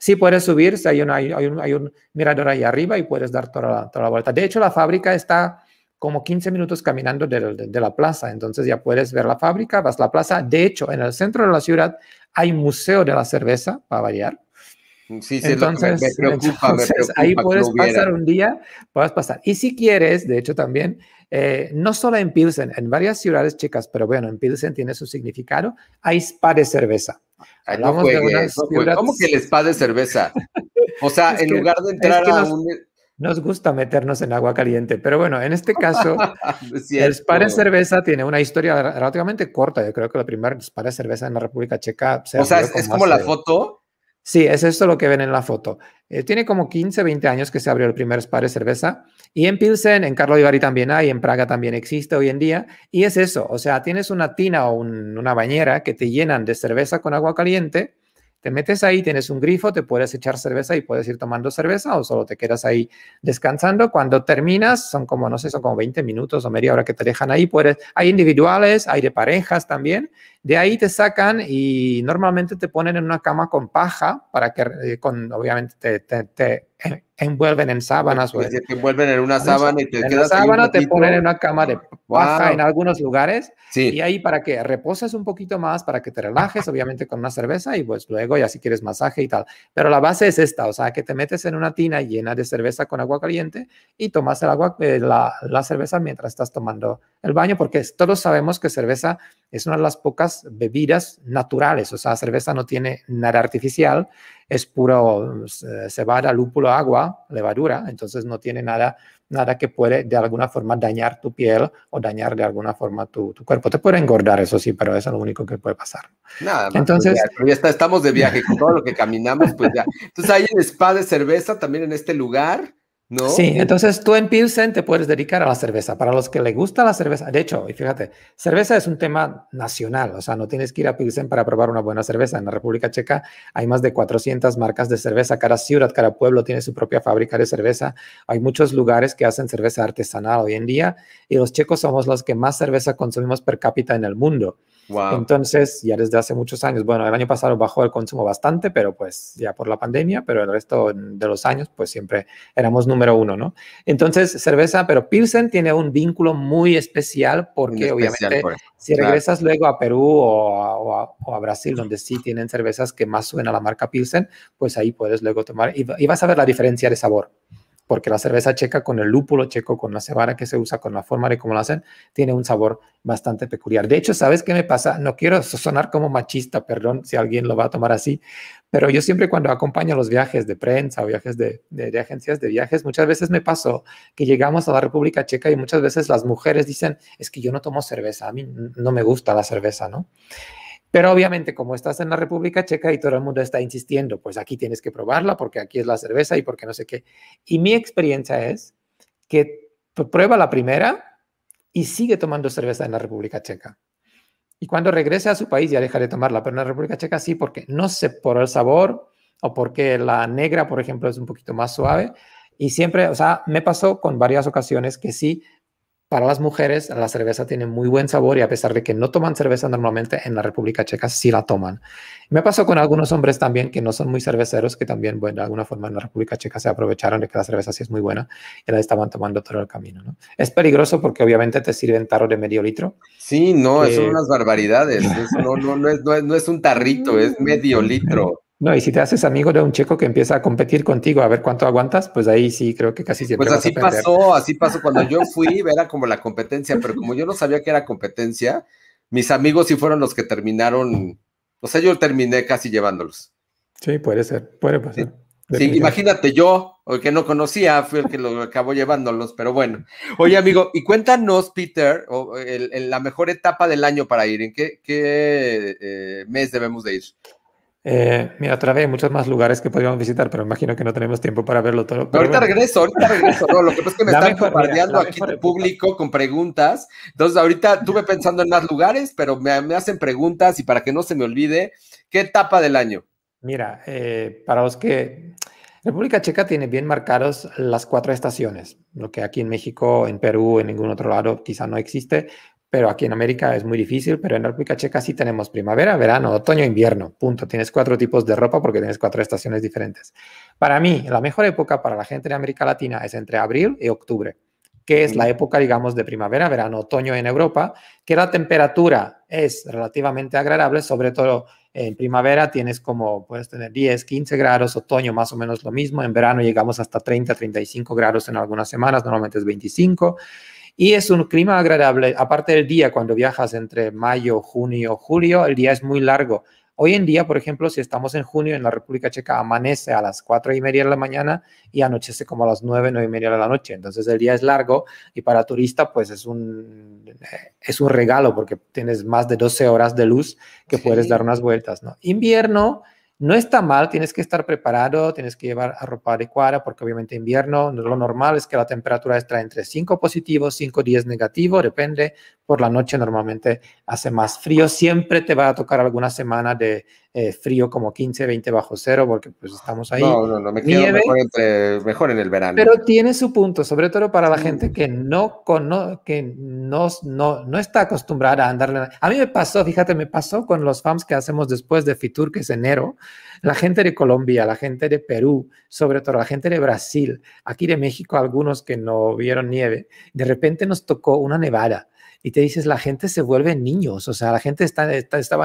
Sí puedes subir, hay, un, mirador ahí arriba y puedes dar toda la, la, vuelta. De hecho, la fábrica está como 15 minutos caminando de, la plaza, entonces ya puedes ver la fábrica, vas a la plaza. De hecho, en el centro de la ciudad hay museo de la cerveza, para variar. Sí, sí, entonces, preocupa, *laughs* ahí puedes pasar un día, puedes pasar. Y si quieres, de hecho también, eh, no solo en Pilsen, en varias ciudades chicas, pero bueno, en Pilsen tiene su significado, hay spa de cerveza. ¿Cómo que el spa de cerveza? O sea, en lugar de entrar a nos, un... E nos gusta meternos en agua caliente, pero bueno, en este caso, el spa de cerveza tiene una historia relativamente corta. Yo creo que la primera spa de cerveza en la República Checa. o sea, es, como la foto Sí, es eso lo que ven en la foto. Eh, tiene como 15, 20 años que se abrió el primer spa de cerveza. Y en Pilsen, en Carlo Ibarri también hay, en Praga también existe hoy en día. Y es eso, o sea, tienes una tina o una bañera que te llenan de cerveza con agua caliente te metes ahí, tienes un grifo, te puedes echar cerveza y puedes ir tomando cerveza o solo te quedas ahí descansando. Cuando terminas, son como, no sé, son como 20 minutos o media hora que te dejan ahí. Puedes, hay individuales, hay de parejas también. De ahí te sacan y normalmente te ponen en una cama con paja para que, eh, con, obviamente, te envuelven en sábanas. O, te envuelven en una sábana y te en quedas. en una cama de paja en algunos lugares. Sí. Y ahí para que reposes un poquito más, para que te relajes, obviamente con una cerveza y pues luego ya si quieres masaje y tal. Pero la base es esta, o sea, que te metes en una tina llena de cerveza con agua caliente y tomas el agua, eh, la, la cerveza mientras estás tomando el baño, porque todos sabemos que cerveza es una de las pocas bebidas naturales, o sea, cerveza no tiene nada artificial es puro cebada, eh, lúpulo, agua, levadura, entonces no tiene nada, nada que puede de alguna forma dañar tu piel o dañar de alguna forma tu, tu cuerpo. Te puede engordar, eso sí, pero es lo único que puede pasar. Nada, pues entonces ya, estamos de viaje, con todo lo que caminamos, pues ya. Entonces hay un spa de cerveza también en este lugar. Sí, entonces tú en Pilsen te puedes dedicar a la cerveza. Para los que les gusta la cerveza, de hecho, fíjate, cerveza es un tema nacional, o sea, no tienes que ir a Pilsen para probar una buena cerveza. En la República Checa hay más de 400 marcas de cerveza, cada ciudad, cada pueblo tiene su propia fábrica de cerveza. Hay muchos lugares que hacen cerveza artesanal hoy en día y los checos somos los que más cerveza consumimos per cápita en el mundo. Entonces, ya desde hace muchos años, bueno, el año pasado bajó el consumo bastante, pero pues ya por la pandemia, pero el resto de los años, pues siempre éramos número uno, ¿no? Entonces, cerveza, pero Pilsen tiene un vínculo muy especial porque obviamente si regresas luego a Perú o a, Brasil, donde sí tienen cervezas que más a la marca Pilsen, pues ahí puedes luego tomar y vas a ver la diferencia de sabor porque la cerveza checa con el lúpulo checo, con la cebada que se usa, con la forma de cómo la hacen, tiene un sabor bastante peculiar. De hecho, ¿sabes qué me pasa? No quiero *laughs* sonar como machista, perdón si alguien lo va a tomar así, pero yo siempre cuando acompaño los viajes de prensa o viajes de, de agencias de viajes, muchas veces me pasó que llegamos a la República Checa y muchas veces las mujeres dicen, es que yo no tomo cerveza, a mí no me gusta la cerveza, ¿no? Pero obviamente, como estás en la República Checa y todo el mundo está insistiendo, pues aquí tienes que probarla porque aquí es la cerveza y porque no sé qué. Y mi experiencia es que prueba la primera y sigue tomando cerveza en la República Checa. Y cuando regrese a su país ya dejaré de tomarla, pero en la República Checa sí, porque no sé por el sabor o porque la negra, por ejemplo, es un poquito más suave. Y siempre, o sea, me pasó con varias ocasiones que sí para las mujeres, la cerveza tiene muy buen sabor y a pesar de que no toman cerveza normalmente en la República Checa, sí la toman. Me pasó con algunos hombres también que no son muy cerveceros, que también, bueno, de alguna forma en la República Checa se aprovecharon de que la cerveza sí es muy buena y la estaban tomando todo el camino. Es peligroso porque obviamente te sirven tarro de medio litro. Sí, no, es son eh, unas barbaridades. *laughs* no, no es un tarrito, es medio litro. No, y si te haces amigo de un chico que empieza a competir contigo a ver cuánto aguantas, pues ahí sí creo que casi siempre. Pues así pasó, así pasó. Cuando yo fui, era como la competencia, pero como yo no sabía que era competencia, mis amigos sí fueron los que terminaron. O sea, yo terminé casi llevándolos. Sí, puede ser, puede pasar. Sí, imagínate yo, el que no conocía, fui el que lo acabó llevándolos, pero bueno. Oye, amigo, y cuéntanos, Peter, en la mejor etapa del año para ir, ¿en qué, eh, mes debemos de ir? Eh, mira, otra vez hay muchos más lugares que podríamos visitar, pero imagino que no tenemos tiempo para verlo todo. ahorita regreso, ahorita regreso. lo que pasa es que me están aquí el público con preguntas. Entonces, ahorita tuve pensando en más lugares, pero me, hacen preguntas y para que no se me olvide, ¿qué etapa del año? Mira, eh, para los que. República Checa tiene bien marcados las cuatro estaciones, lo que aquí en México, en Perú, en ningún otro lado quizá no existe, pero aquí en América es muy difícil, pero en República Checa sí tenemos primavera, verano, otoño, invierno, punto. Tienes cuatro tipos de ropa porque tienes cuatro estaciones diferentes. Para mí, la mejor época para la gente de América Latina es entre abril y octubre, que es la época, digamos, de primavera, verano, otoño en Europa, que la temperatura es relativamente agradable, sobre todo en primavera tienes como, puedes tener 10, 15 grados, otoño más o menos lo mismo, en verano llegamos hasta 30, 35 grados en algunas semanas, normalmente es 25 y es un clima agradable, aparte del día, cuando viajas entre mayo, junio, julio, el día es muy largo. Hoy en día, por ejemplo, si estamos en junio en la República Checa, amanece a las cuatro y media de la mañana y anochece como a las nueve, nueve y media de la noche. Entonces el día es largo y para turista, pues es un, eh, es un regalo porque tienes más de 12 horas de luz que puedes dar unas vueltas, ¿no? Invierno, no está mal, tienes que estar preparado, tienes que llevar a ropa adecuada porque obviamente invierno lo normal es que la temperatura esté entre 5 positivos, 5 días negativo, depende. Por la noche normalmente hace más frío, siempre te va a tocar alguna semana de eh, frío como 15, 20 bajo cero, porque pues estamos ahí. mejor, en el verano. Pero tiene su punto, sobre todo para la mm. gente que no, que no, no, no está acostumbrada a andar. A mí me pasó, fíjate, me pasó con los fans que hacemos después de Fitur, que es enero, la gente de Colombia, la gente de Perú, sobre todo la gente de Brasil, aquí de México, algunos que no vieron nieve, de repente nos tocó una nevada y te dices, la gente se vuelve niños, o sea, la gente está,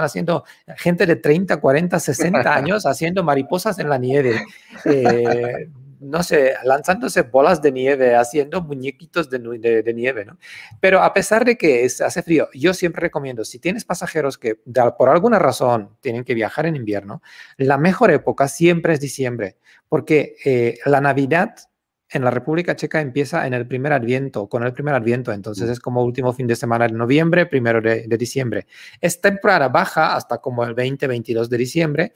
haciendo, gente de 30, 40, 60 años *laughs* haciendo mariposas en la nieve, eh, no sé, lanzándose bolas de nieve, haciendo muñequitos de, nieve, Pero a pesar de que hace frío, yo siempre recomiendo, si tienes pasajeros que por alguna razón tienen que viajar en invierno, la mejor época siempre es diciembre, porque eh, la Navidad en la República Checa empieza en el primer adviento, con el primer adviento, entonces mm. es como último fin de semana de noviembre, primero de, diciembre. Es temporada baja hasta como el 20, 22 de diciembre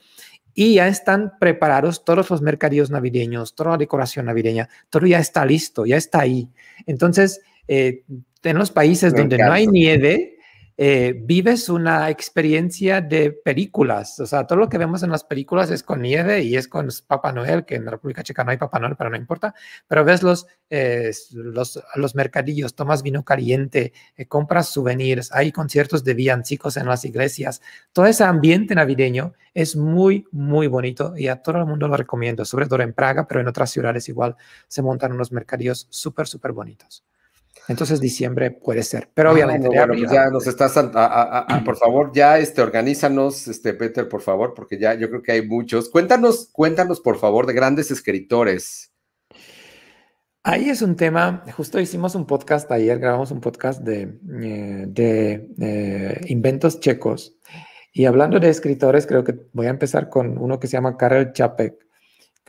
y ya están preparados todos los mercadillos navideños, toda la decoración navideña, todo ya está listo, ya está ahí. Entonces, eh, en los países donde no hay nieve, eh, vives una experiencia de películas. O sea, todo lo que vemos en las películas es con nieve y es con Papá Noel, que en la República Checa no hay Papá Noel, pero no importa. Pero ves los, eh, los, mercadillos, tomas vino caliente, eh, compras souvenirs, hay conciertos de villancicos en las iglesias. Todo ese ambiente navideño es muy, muy bonito y a todo el mundo lo recomiendo, sobre todo en Praga, pero en otras ciudades igual se montan unos mercadillos súper, súper bonitos. Entonces diciembre puede ser, pero obviamente. ya nos estás, por favor, ya este, organízanos, este, Peter, por favor, porque ya yo creo que hay muchos. Cuéntanos, cuéntanos, por favor, de grandes escritores. Ahí es un tema, justo hicimos un podcast ayer, grabamos un podcast de, eh, de, eh, inventos checos. Y hablando de escritores, creo que voy a empezar con uno que se llama Karel Chapek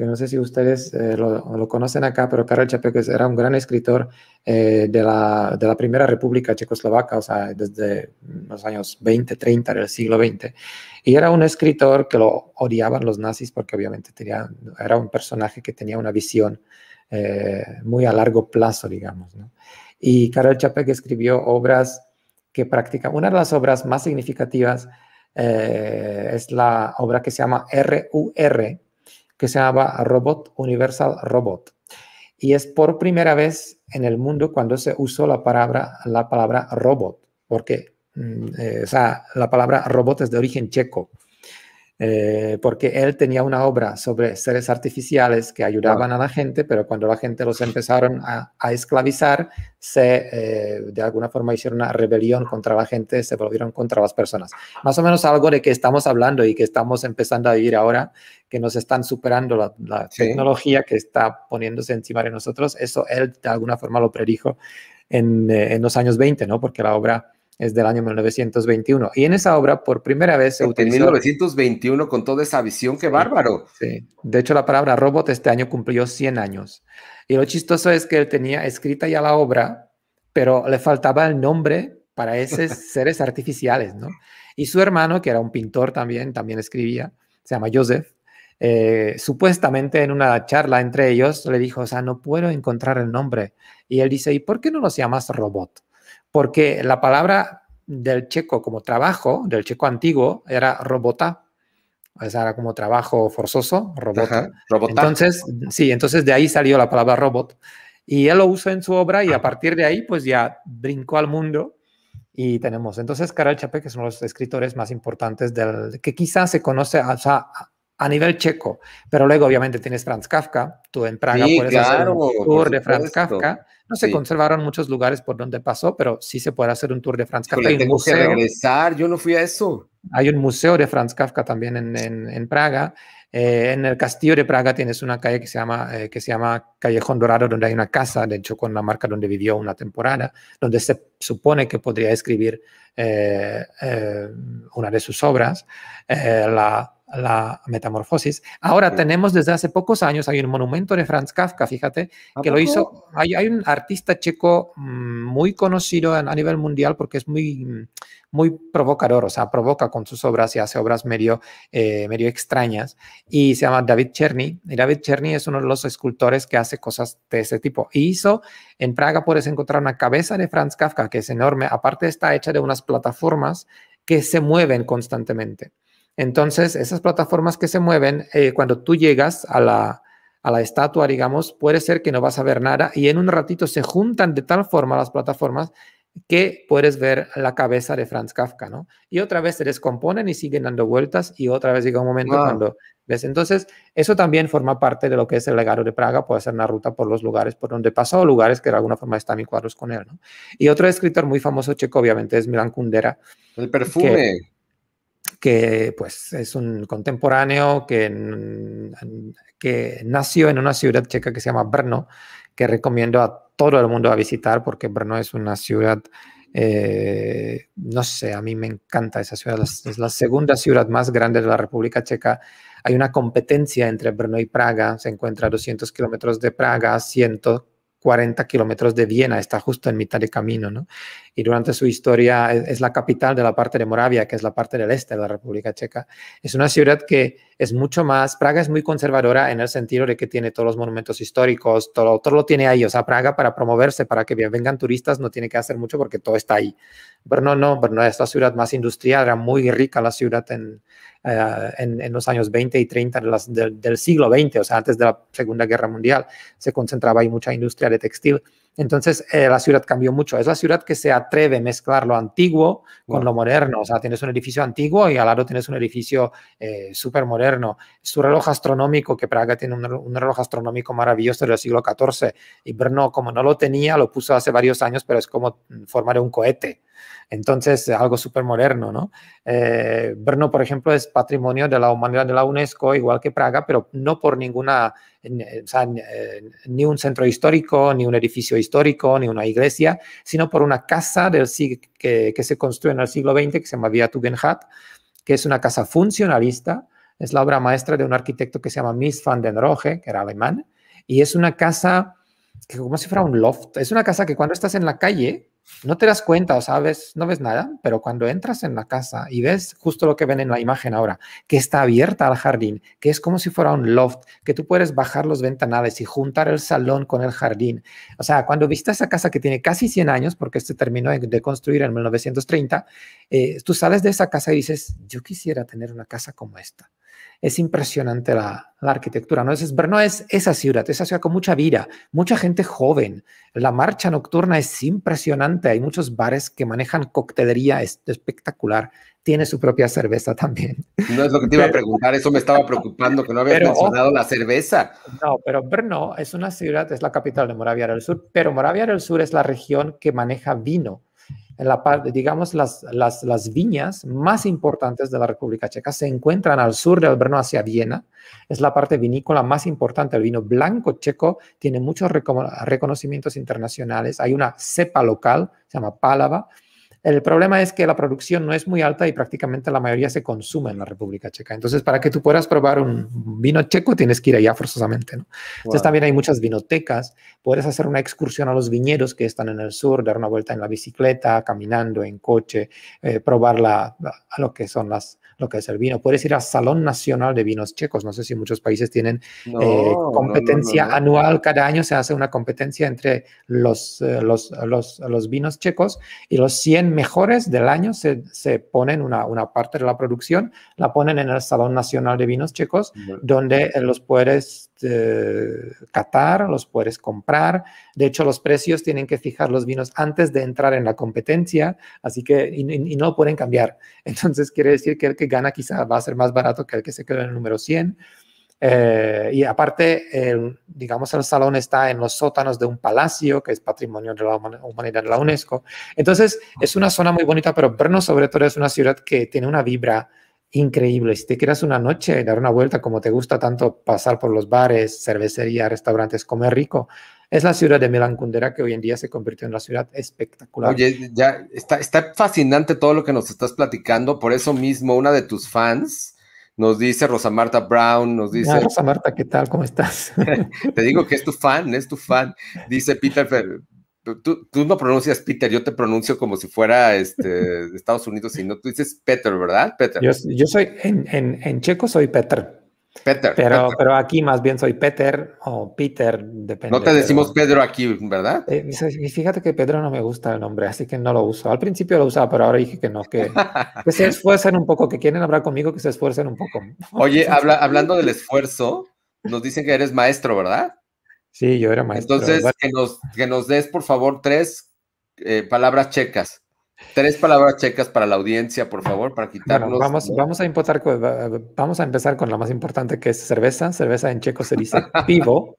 que no sé si ustedes eh, lo, conocen acá, pero Karel Čapek era un gran escritor eh, de, la, de, la, Primera República Checoslovaca, o sea, desde mm, los años 20, 30 del siglo XX. Y era un escritor que lo odiaban los nazis porque obviamente tenía, era un personaje que tenía una visión eh, muy a largo plazo, digamos. Y Karel Čapek escribió obras que practican, una de las obras más significativas es la obra que se llama RUR, que se llamaba Robot Universal Robot. Y es por primera vez en el mundo cuando se usó la palabra, la palabra robot, porque mm, eh, sea, la palabra robot es de origen checo, eh, porque él tenía una obra sobre seres artificiales que ayudaban a la gente, pero cuando la gente los empezaron a, esclavizar, se eh, de alguna forma hicieron una rebelión contra la gente, se volvieron contra las personas. Más o menos algo de que estamos hablando y que estamos empezando a vivir ahora que nos están superando la, tecnología que está poniéndose encima de nosotros. Eso él de alguna forma lo predijo en, eh, los años 20, ¿no? Porque la obra es del año 1921. Y en esa obra, por primera vez se en 1921, con toda esa visión, qué bárbaro. Sí. De hecho, la palabra robot este año cumplió 100 años. Y lo chistoso es que él tenía escrita ya la obra, pero le faltaba el nombre para esos *laughs* seres artificiales, ¿no? Y su hermano, que era un pintor también, también escribía, se llama Joseph, eh, supuestamente en una charla entre ellos le dijo, o sea, no puedo encontrar el nombre. Y él dice, ¿y por qué no los llamas robot? Porque la palabra del checo como trabajo, del checo antiguo, era robota. O sea, era como trabajo forzoso, robot Entonces, sí, entonces de ahí salió la palabra robot. Y él lo usó en su obra y ah. a partir de ahí, pues ya brincó al mundo y tenemos. Entonces, Karel que es uno de los escritores más importantes del que quizás se conoce, o sea, a nivel checo. Pero luego, obviamente, tienes Franz Kafka. Tú en Praga puedes hacer un tour de Franz Kafka. No se conservaron muchos lugares por donde pasó, pero sí se puede hacer un tour de Franz Kafka. Hay un museo. que regresar, yo no fui a eso. Hay un museo de Franz Kafka también en, en, Praga. Eh, en el castillo de Praga tienes una calle que se, llama, eh, que se llama Callejón Dorado, donde hay una casa, de hecho, con la marca donde vivió una temporada, donde se supone que podría escribir eh, una de sus obras. la la metamorfosis. Ahora tenemos desde hace pocos años, hay un monumento de Franz Kafka, fíjate, que lo hizo, hay, un artista checo mm, muy conocido a nivel mundial porque es muy, mm, muy provocador, o sea, provoca con sus obras y hace obras medio, eh, medio extrañas, y se llama David Cherny, y David Cherny es uno de los escultores que hace cosas de ese tipo. Y hizo, en Praga puedes encontrar una cabeza de Franz Kafka que es enorme, aparte está hecha de unas plataformas que se mueven constantemente. Entonces, esas plataformas que se mueven, eh, cuando tú llegas a la, a la estatua, digamos, puede ser que no vas a ver nada y en un ratito se juntan de tal forma las plataformas que puedes ver la cabeza de Franz Kafka, ¿no? Y otra vez se descomponen y siguen dando vueltas y otra vez llega un momento cuando ves. Entonces, eso también forma parte de lo que es el legado de Praga, puede ser una ruta por los lugares por donde pasó, lugares que de alguna forma están cuadros con él, ¿no? Y otro escritor muy famoso checo, obviamente, es Milan Kundera. El perfume que pues es un contemporáneo que, que nació en una ciudad checa que se llama Brno, que recomiendo a todo el mundo a visitar porque Brno es una ciudad, eh, no sé, a mí me encanta esa ciudad, es la segunda ciudad más grande de la República Checa. Hay una competencia entre Brno y Praga, se encuentra a 200 kilómetros de Praga, 100 40 kilómetros de Viena, está justo en mitad de camino, ¿no? Y durante su historia es, la capital de la parte de Moravia, que es la parte del este de la República Checa. Es una ciudad que es mucho más, Praga es muy conservadora en el sentido de que tiene todos los monumentos históricos, todo, todo lo tiene ahí, o sea, Praga para promoverse, para que vengan turistas, no tiene que hacer mucho porque todo está ahí. Pero no, no, es la ciudad más industrial, era muy rica la ciudad en, eh, en, los años 20 y 30 del siglo XX, o sea, antes de la Segunda Guerra Mundial, se concentraba ahí mucha industria de textil. Entonces, eh, la ciudad cambió mucho. Es la ciudad que se atreve a mezclar lo antiguo con lo moderno. O sea, tienes un edificio antiguo y al lado tienes un edificio eh, súper moderno. Su reloj astronómico, que Praga tiene un, reloj astronómico maravilloso del siglo XIV. Y Brno, como no lo tenía, lo puso hace varios años, pero es como mm, formar un cohete. Entonces, algo súper moderno, ¿no? Eh, Brno, por ejemplo, es patrimonio de la humanidad de la UNESCO, igual que Praga, pero no por ninguna, eh, eh, ni un centro histórico, ni un edificio histórico, ni una iglesia, sino por una casa del que, que se construyó en el siglo XX, que se llama Via Tugendhat, que es una casa funcionalista, es la obra maestra de un arquitecto que se llama Mies van den Rohe, que era alemán, y es una casa como si fuera un loft. Es una casa que cuando estás en la calle no te das cuenta, o sabes, no ves nada, pero cuando entras en la casa y ves justo lo que ven en la imagen ahora, que está abierta al jardín, que es como si fuera un loft, que tú puedes bajar los ventanales y juntar el salón con el jardín. O sea, cuando viste esa casa que tiene casi 100 años, porque se este terminó de construir en 1930, eh, tú sales de esa casa y dices, yo quisiera tener una casa como esta es impresionante la, arquitectura, ¿no? Es, Brno es esa ciudad, esa ciudad con mucha vida, mucha gente joven. La marcha nocturna es impresionante. Hay muchos bares que manejan coctelería es espectacular. Tiene su propia cerveza también. No es lo que te iba a preguntar, eso me estaba preocupando, que no habías oh. mencionado la cerveza. No, pero Brno es una ciudad, es la capital de Moravia del Sur, pero Moravia del Sur es la región que maneja vino la parte, digamos, las, las, viñas más importantes de la República Checa se encuentran al sur de Brno hacia Viena. Es la parte vinícola más importante. El vino blanco checo tiene muchos reconocimientos internacionales. Hay una cepa local, se llama Pálava, el problema es que la producción no es muy alta y prácticamente la mayoría se consume en la República Checa. Entonces, para que tú puedas probar un vino checo, tienes que ir allá forzosamente. ¿no? Entonces, también hay muchas vinotecas. Puedes hacer una excursión a los viñedos que están en el sur, dar una vuelta en la bicicleta, caminando, en coche, eh, probar la, lo que son las lo que es el vino. Puedes ir al Salón Nacional de Vinos Checos. No sé si muchos países tienen eh, competencia anual. Cada año se hace una competencia entre los, eh, los, los, vinos checos y los 100 mejores del año se, se ponen una, una, parte de la producción, la ponen en el Salón Nacional de Vinos Checos, donde eh, los puedes catar, los puedes comprar. De hecho, los precios tienen que fijar los vinos antes de entrar en la competencia, así que y, no pueden cambiar. *laughs* Entonces, quiere decir que el que gana quizá va a ser más barato que el que se quedó en el número 100. Eh, y aparte, digamos, el salón está en los sótanos de un palacio que es patrimonio de la humanidad de la UNESCO. Entonces, es una zona muy bonita, pero Brno sobre todo es una ciudad que tiene una vibra increíble. Si te quieres una noche dar una vuelta, como te gusta tanto pasar por los bares, cervecería, restaurantes, comer rico, es la ciudad de milán que hoy en día se convirtió en la ciudad espectacular. Oye, ya está, está fascinante todo lo que nos estás platicando, por eso mismo una de tus fans nos dice Rosa Marta Brown, nos dice... Rosa Marta, ¿qué tal? ¿Cómo estás? *laughs* te digo que es tu fan, es tu fan. Dice Peter, tú, no pronuncias Peter, yo te pronuncio como si fuera este, Estados Unidos, sino no, tú dices Peter, ¿verdad? Peter. Yo, soy, en, en checo soy Peter. Peter. Pero, pero aquí más bien soy Peter o Peter, depende. No te decimos Pedro aquí, ¿verdad? Eh, fíjate que Pedro no me gusta el nombre, así que no lo uso. Al principio lo usaba, pero ahora dije que no, que, *laughs* se esfuercen un poco, que quieren hablar conmigo, que se esfuercen un poco. Oye, *laughs* hablando del esfuerzo, nos dicen que eres maestro, ¿verdad? Sí, yo era maestro. Entonces, que, nos, des, por favor, tres eh, palabras checas. Tres palabras checas para la audiencia, por favor, para quitarnos. vamos, vamos, a importar, vamos a empezar con la más importante que es cerveza. Cerveza en checo se dice *laughs* pivo.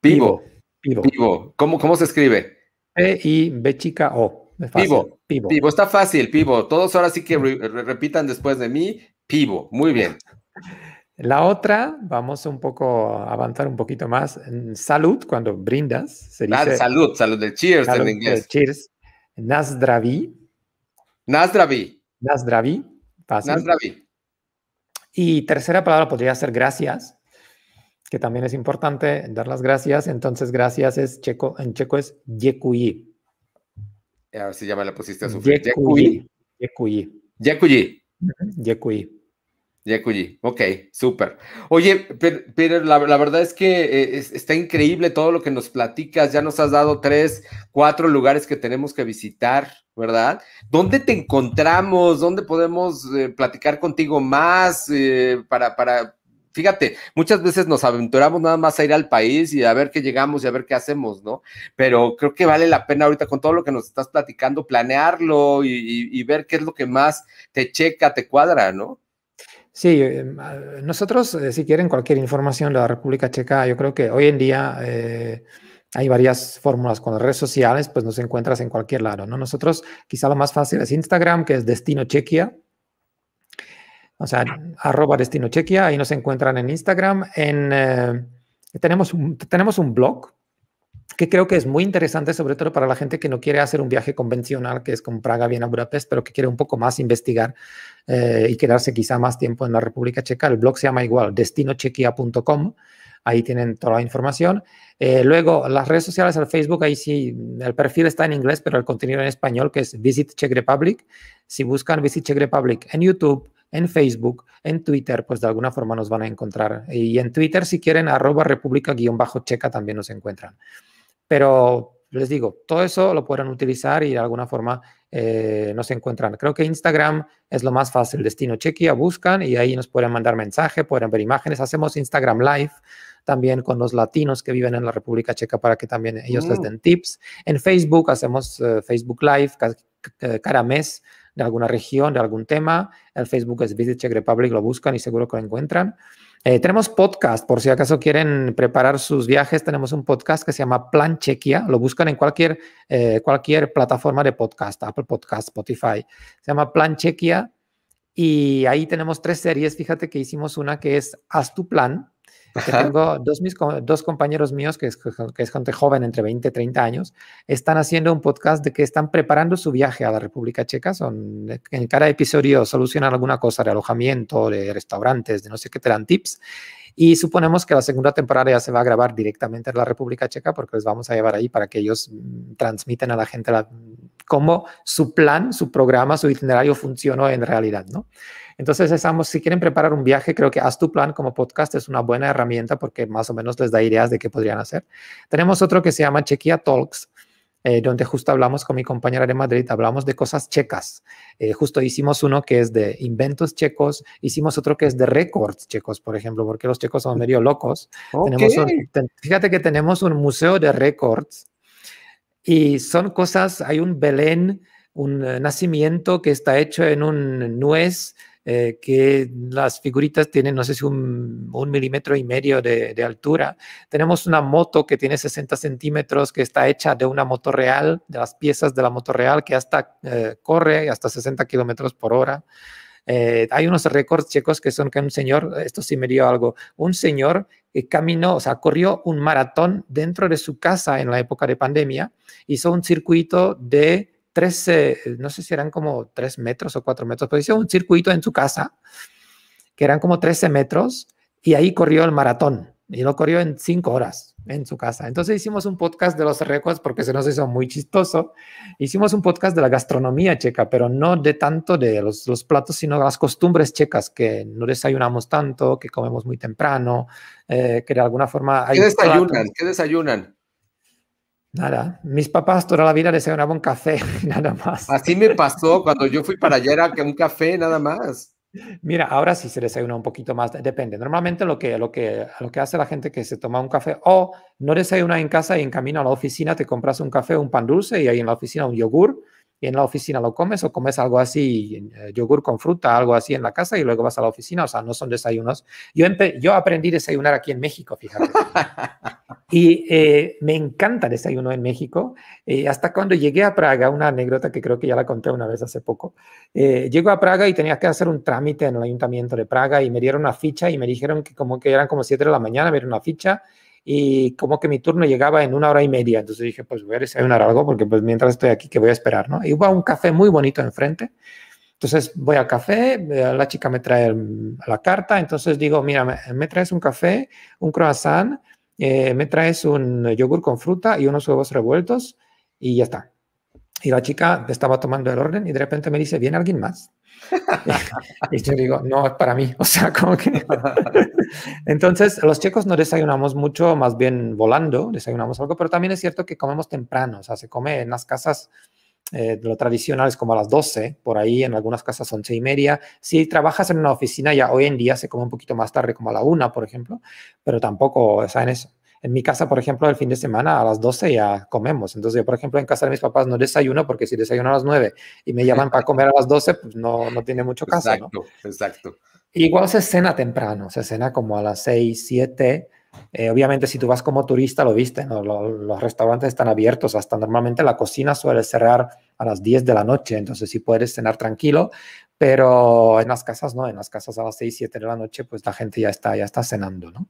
pivo. Pivo. Pivo. ¿Cómo, se escribe? p I B chica O. Pivo. Pivo. Está fácil, pivo. Todos ahora sí que repitan después de mí, pivo. Muy bien. La otra, vamos un poco a avanzar un poquito más. Salud, cuando brindas, se ah, dice. salud, salud, de cheers en inglés. Cheers, Nazdravi. Nazdravi. Nazdravi. Y tercera palabra podría ser gracias, que también es importante dar las gracias. Entonces, gracias es checo, en checo es yekuyi. Eh, a ver si ya me la pusiste a sufrir. Yekuyi. Yekuyi. Yekuji, ok, súper. Oye, pero la, verdad es que eh, está increíble todo lo que nos platicas. Ya nos has dado tres, cuatro lugares que tenemos que visitar, ¿verdad? ¿Dónde te encontramos? ¿Dónde podemos eh, platicar contigo más? Eh, para, para, fíjate, muchas veces nos aventuramos nada más a ir al país y a ver qué llegamos y a ver qué hacemos, ¿no? Pero creo que vale la pena ahorita con todo lo que nos estás platicando, planearlo y ver qué es lo que más te checa, te cuadra, ¿no? Sí, em, nosotros, eh, si quieren cualquier información de la República Checa, yo creo que hoy en día eh, hay varias fórmulas con las redes sociales, pues nos encuentras en cualquier lado, ¿no? Nosotros, quizá lo más fácil es Instagram, que es Destino Chequia, o sea, arroba Destino Chequia, ahí nos encuentran en Instagram. En, eh, tenemos, tenemos un blog, que creo que es muy interesante, sobre todo para la gente que no quiere hacer un viaje convencional, que es con Praga, Viena, Budapest, pero que quiere un poco más investigar eh, y quedarse quizá más tiempo en la República Checa. El blog se llama igual, destinochequia.com. Ahí tienen toda la información. Eh, luego, las redes sociales, el Facebook, ahí sí, el perfil está en inglés, pero el contenido en español, que es Visit Czech Republic. Si buscan Visit Czech Republic en YouTube, en Facebook, en Twitter, pues de alguna forma nos van a encontrar. Y en Twitter, si quieren, arroba república-checa también nos encuentran. Pero les digo, todo eso lo pueden utilizar y de alguna forma eh, nos encuentran. Creo que Instagram es lo más fácil. Destino Chequia, buscan y ahí nos pueden mandar mensaje, pueden ver imágenes. Hacemos Instagram Live también con los latinos que viven en la República Checa para que también ellos les mm. den tips. En Facebook hacemos eh, Facebook Live eh, cada, mes de alguna región, de algún tema. El Facebook es Visit Czech Republic, lo buscan y seguro que lo encuentran. Eh, tenemos podcast, por si acaso quieren preparar sus viajes, tenemos un podcast que se llama Plan Chequia, lo buscan en cualquier, eh, cualquier plataforma de podcast, Apple Podcast, Spotify, se llama Plan Chequia y ahí tenemos tres series, fíjate que hicimos una que es Haz tu plan, que tengo dos, mis, dos compañeros míos, que es, que es gente joven, entre 20 y 30 años, están haciendo un podcast de que están preparando su viaje a la República Checa. Son, en cada episodio solucionan alguna cosa de alojamiento, de restaurantes, de no sé qué, te dan tips. Y suponemos que la segunda temporada ya se va a grabar directamente en la República Checa porque los vamos a llevar ahí para que ellos mm, transmitan a la gente la, cómo su plan, su programa, su itinerario funcionó en realidad, ¿no? Entonces, estamos, si quieren preparar un viaje, creo que Haz tu plan como podcast es una buena herramienta porque más o menos les da ideas de qué podrían hacer. Tenemos otro que se llama Chequia Talks. Eh, donde justo hablamos con mi compañera de Madrid, hablamos de cosas checas. Eh, justo hicimos uno que es de inventos checos, hicimos otro que es de récords checos, por ejemplo, porque los checos son medio locos. Tenemos fíjate que tenemos un museo de récords y son cosas, hay un Belén, un eh, nacimiento que está hecho en un nuez eh, que las figuritas tienen, no sé si un, milímetro y medio de, altura. Tenemos una moto que tiene 60 centímetros, que está hecha de una moto real, de las piezas de la moto real, que hasta eh, corre hasta 60 kilómetros por hora. Eh, hay unos récords checos que son que un señor, esto sí me dio algo, un señor que caminó, o sea, corrió un maratón dentro de su casa en la época de pandemia, hizo un circuito de 13, eh, no sé si eran como tres metros o cuatro metros, pero hizo un circuito en su casa, que eran como 13 metros, y ahí corrió el maratón, y lo corrió en cinco horas en su casa. Entonces hicimos un podcast de los récords porque se nos hizo muy chistoso. Hicimos un podcast de la gastronomía checa, pero no de tanto de los, platos, sino de las costumbres checas, que no desayunamos tanto, que comemos muy temprano, eh, que de alguna forma... ¿Qué desayunan? ¿Qué desayunan? Nada, mis papás toda la vida desayunaban un café, *laughs* nada más. Así me pasó cuando yo fui para allá, era un café nada más. Mira, ahora sí se desayuna un poquito más, depende. Normalmente lo que, lo que, lo que hace la gente que se toma un café o no desayuna en casa y en camino a la oficina te compras un café, un pan dulce y ahí en la oficina un yogur en la oficina lo comes o comes algo así, eh, yogur con fruta, algo así en la casa y luego vas a la oficina, o sea, no son desayunos. Yo, yo aprendí a desayunar aquí en México, fíjate. *laughs* y eh, me encanta el desayuno en México. Eh, hasta cuando llegué a Praga, una anécdota que creo que ya la conté una vez hace poco, llego a Praga y tenía que hacer un trámite en el ayuntamiento de Praga y me dieron una ficha y me dijeron que como que eran como 7 de la mañana, me dieron una ficha y como que mi turno llegaba en una hora y media. Entonces dije, pues voy a un algo porque pues mientras estoy aquí, que voy a esperar? ¿no? Y hubo un café muy bonito enfrente. Entonces voy al café, eh, la chica me trae la carta, entonces digo, mira, me, traes un café, un croissant, eh, me traes un yogur con fruta y unos huevos revueltos y ya está. Y la chica estaba tomando el orden y de repente me dice, ¿viene alguien más? *laughs* y yo digo, no, es para mí. *laughs* O sea, como que... *laughs* Entonces, los checos no desayunamos mucho, más bien volando, desayunamos algo, pero también es cierto que comemos temprano, o sea, se come en las casas. Eh, lo tradicional es como a las 12, por ahí en algunas casas 11 y media. Si trabajas en una oficina, ya hoy en día se come un poquito más tarde, como a la 1, por ejemplo, pero tampoco o en eso. En mi casa, por ejemplo, el fin de semana a las 12 ya comemos. Entonces yo, por ejemplo, en casa de mis papás no desayuno porque si desayuno a las 9 y me llaman para comer a las 12, pues no, no tiene mucho caso. Exacto, ¿no? exacto. Igual se cena temprano, se cena como a las 6, 7. Eh, obviamente, si tú vas como turista, lo viste, los, restaurantes están abiertos, hasta normalmente la cocina suele cerrar a las 10 de la noche, entonces si sí puedes cenar tranquilo, pero en las casas no, en las casas a las 6, 7 de la noche, pues la gente ya está, ya está cenando, ¿no?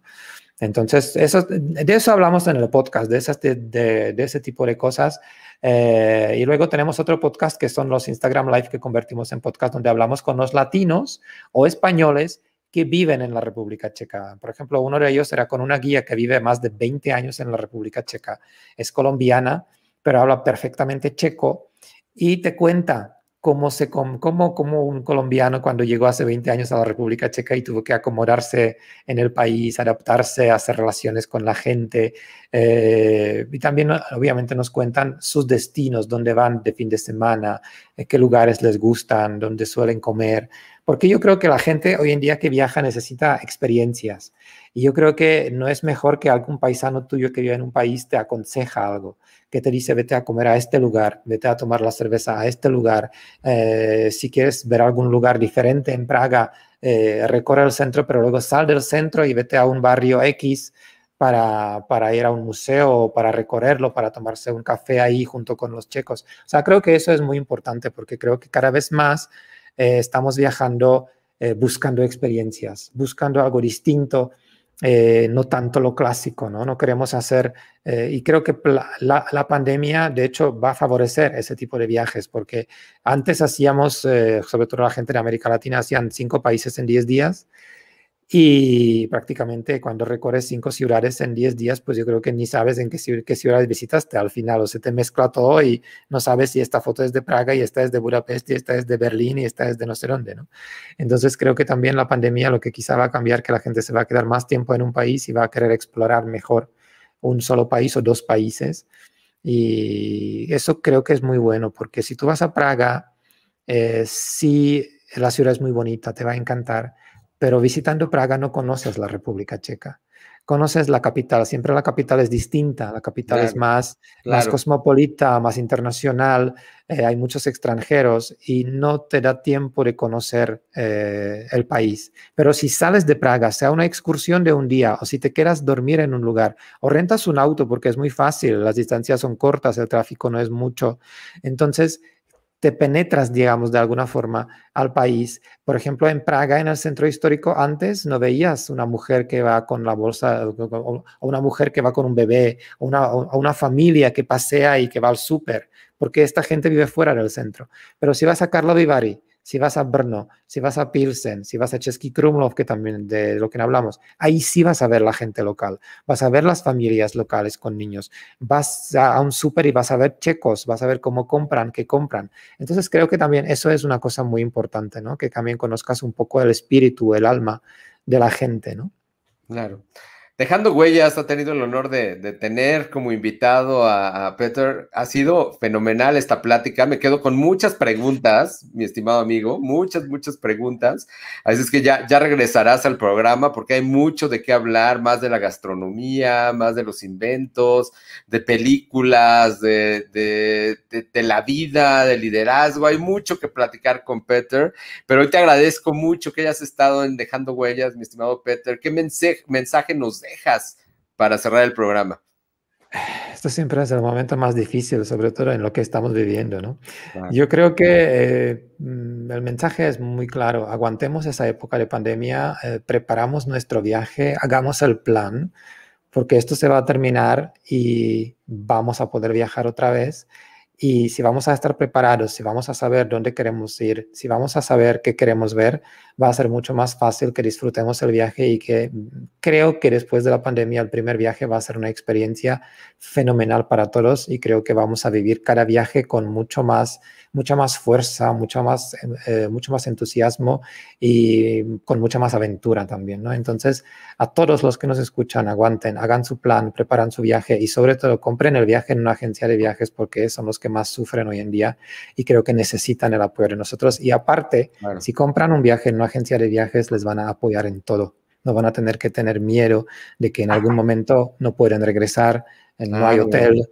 Entonces, eso, de eso hablamos en el podcast, de, esas, de, ese tipo de cosas. Eh, y luego tenemos otro podcast que son los Instagram Live que convertimos en podcast, donde hablamos con los latinos o españoles que viven en la República Checa. Por ejemplo, uno de ellos era con una guía que vive más de 20 años en la República Checa. Es colombiana, pero habla perfectamente checo y te cuenta cómo, se, un colombiano cuando llegó hace 20 años a la República Checa y tuvo que acomodarse en el país, adaptarse, hacer relaciones con la gente. Eh, y también obviamente nos cuentan sus destinos, dónde van de fin de semana, eh, qué lugares les gustan, dónde suelen comer. Porque yo creo que la gente hoy en día que viaja necesita experiencias. Y yo creo que no es mejor que algún paisano tuyo que vive en un país te aconseja algo, que te dice vete a comer a este lugar, vete a tomar la cerveza a este lugar, eh, si quieres ver algún lugar diferente en Praga, eh, recorre el centro, pero luego sal del centro y vete a un barrio X. Para, para, ir a un museo, para recorrerlo, para tomarse un café ahí junto con los checos. O sea, creo que eso es muy importante porque creo que cada vez más eh, estamos viajando buscando experiencias, buscando algo distinto, eh, no tanto lo clásico, ¿no? No queremos hacer, eh, y creo que la, pandemia, de hecho, va a favorecer ese tipo de viajes, porque antes hacíamos, eh, sobre todo la gente de América Latina, hacían cinco países en diez días, y prácticamente cuando recorres cinco ciudades en 10 días, pues yo creo que ni sabes en qué, ciudades visitaste al final. O se te mezcla todo y no sabes si esta foto es de Praga y esta es de Budapest y esta es de Berlín y esta es de no sé dónde, ¿no? Entonces creo que también la pandemia lo que quizá va a cambiar, que la gente se va a quedar más tiempo en un país y va a querer explorar mejor un solo país o dos países. Y eso creo que es muy bueno, porque si tú vas a Praga, eh, sí, la ciudad es muy bonita, te va a encantar pero visitando Praga no conoces la República Checa. Conoces la capital, siempre la capital es distinta, la capital es más, cosmopolita, más internacional, eh, hay muchos extranjeros y no te da tiempo de conocer eh, el país. Pero si sales de Praga, sea una excursión de un día o si te quieras dormir en un lugar o rentas un auto porque es muy fácil, las distancias son cortas, el tráfico no es mucho, entonces te penetras, digamos, de alguna forma al país. Por ejemplo, en Praga, en el centro histórico, antes no veías una mujer que va con la bolsa, o una mujer que va con un bebé, o una, una familia que pasea y que va al súper, porque esta gente vive fuera del centro. Pero si vas a Carlo Vivari, si vas a Brno, si vas a Pilsen, si vas a Chesky Krumlov, que también de lo que hablamos, ahí sí vas a ver la gente local, vas a ver las familias locales con niños, vas a un súper y vas a ver checos, vas a ver cómo compran, qué compran. Entonces creo que también eso es una cosa muy importante, ¿no? Que también conozcas un poco el espíritu, el alma de la gente, ¿no? Claro. Dejando Huellas ha tenido el honor de, tener como invitado a, Peter. Ha sido fenomenal esta plática. Me quedo con muchas preguntas, mi estimado amigo, muchas, muchas preguntas. Así es que ya, ya regresarás al programa porque hay mucho de qué hablar, más de la gastronomía, más de los inventos, de películas, de, la vida, de liderazgo. Hay mucho que platicar con Peter, pero hoy te agradezco mucho que hayas estado en Dejando Huellas, mi estimado Peter. ¿Qué mensaje, mensaje nos para cerrar el programa? Esto siempre es el momento más difícil, sobre todo en lo que estamos viviendo, Yo creo que eh, mm, el mensaje es muy claro. Aguantemos esa época de pandemia, eh, preparamos nuestro viaje, hagamos el plan, porque esto se va a terminar y vamos a poder viajar otra vez y si vamos a estar preparados, si vamos a saber dónde queremos ir, si vamos a saber qué queremos ver, va a ser mucho más fácil que disfrutemos el viaje y que mm, creo que después de la pandemia el primer viaje va a ser una experiencia fenomenal para todos y creo que vamos a vivir cada viaje con mucho más, mucha más fuerza, mucho más, eh, mucho más entusiasmo y con mucha más aventura también, ¿no? Entonces, a todos los que nos escuchan, aguanten, hagan su plan, preparan su viaje y sobre todo compren el viaje en una agencia de viajes porque son los que más sufren hoy en día y creo que necesitan el apoyo de nosotros. Y aparte, si compran un viaje en una agencia de viajes, les van a apoyar en todo. No van a tener que tener miedo de que en ah. algún momento no pueden regresar, no hay hotel,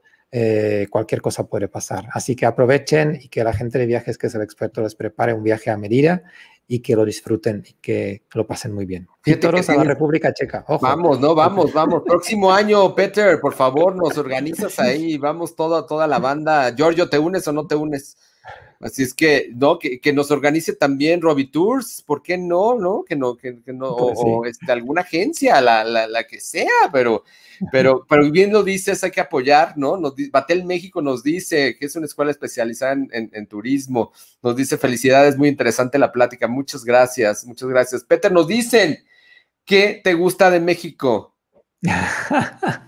cualquier cosa puede pasar. Así que aprovechen y que la gente de viajes, que es el experto, les prepare un viaje a medida y que lo disfruten y que lo pasen muy bien. Y todos a la República Checa. Vamos, no, vamos, vamos. Próximo año, Peter, por favor, nos organizas *laughs* ahí. Vamos toda, toda la banda. Giorgio, ¿te unes o no te unes? Así es que, ¿no? Que, nos organice también Robbie Tours, ¿por qué no? ¿No? Que no, que, no, o, pues este, alguna agencia, la, que sea, pero, pero, *laughs* pero bien lo dices, hay que apoyar, ¿no? Nos, Batel México nos dice que es una escuela especializada en, turismo, nos dice felicidades, muy interesante la plática, muchas gracias, muchas gracias. Peter, nos dicen, ¿qué te gusta de México? *laughs*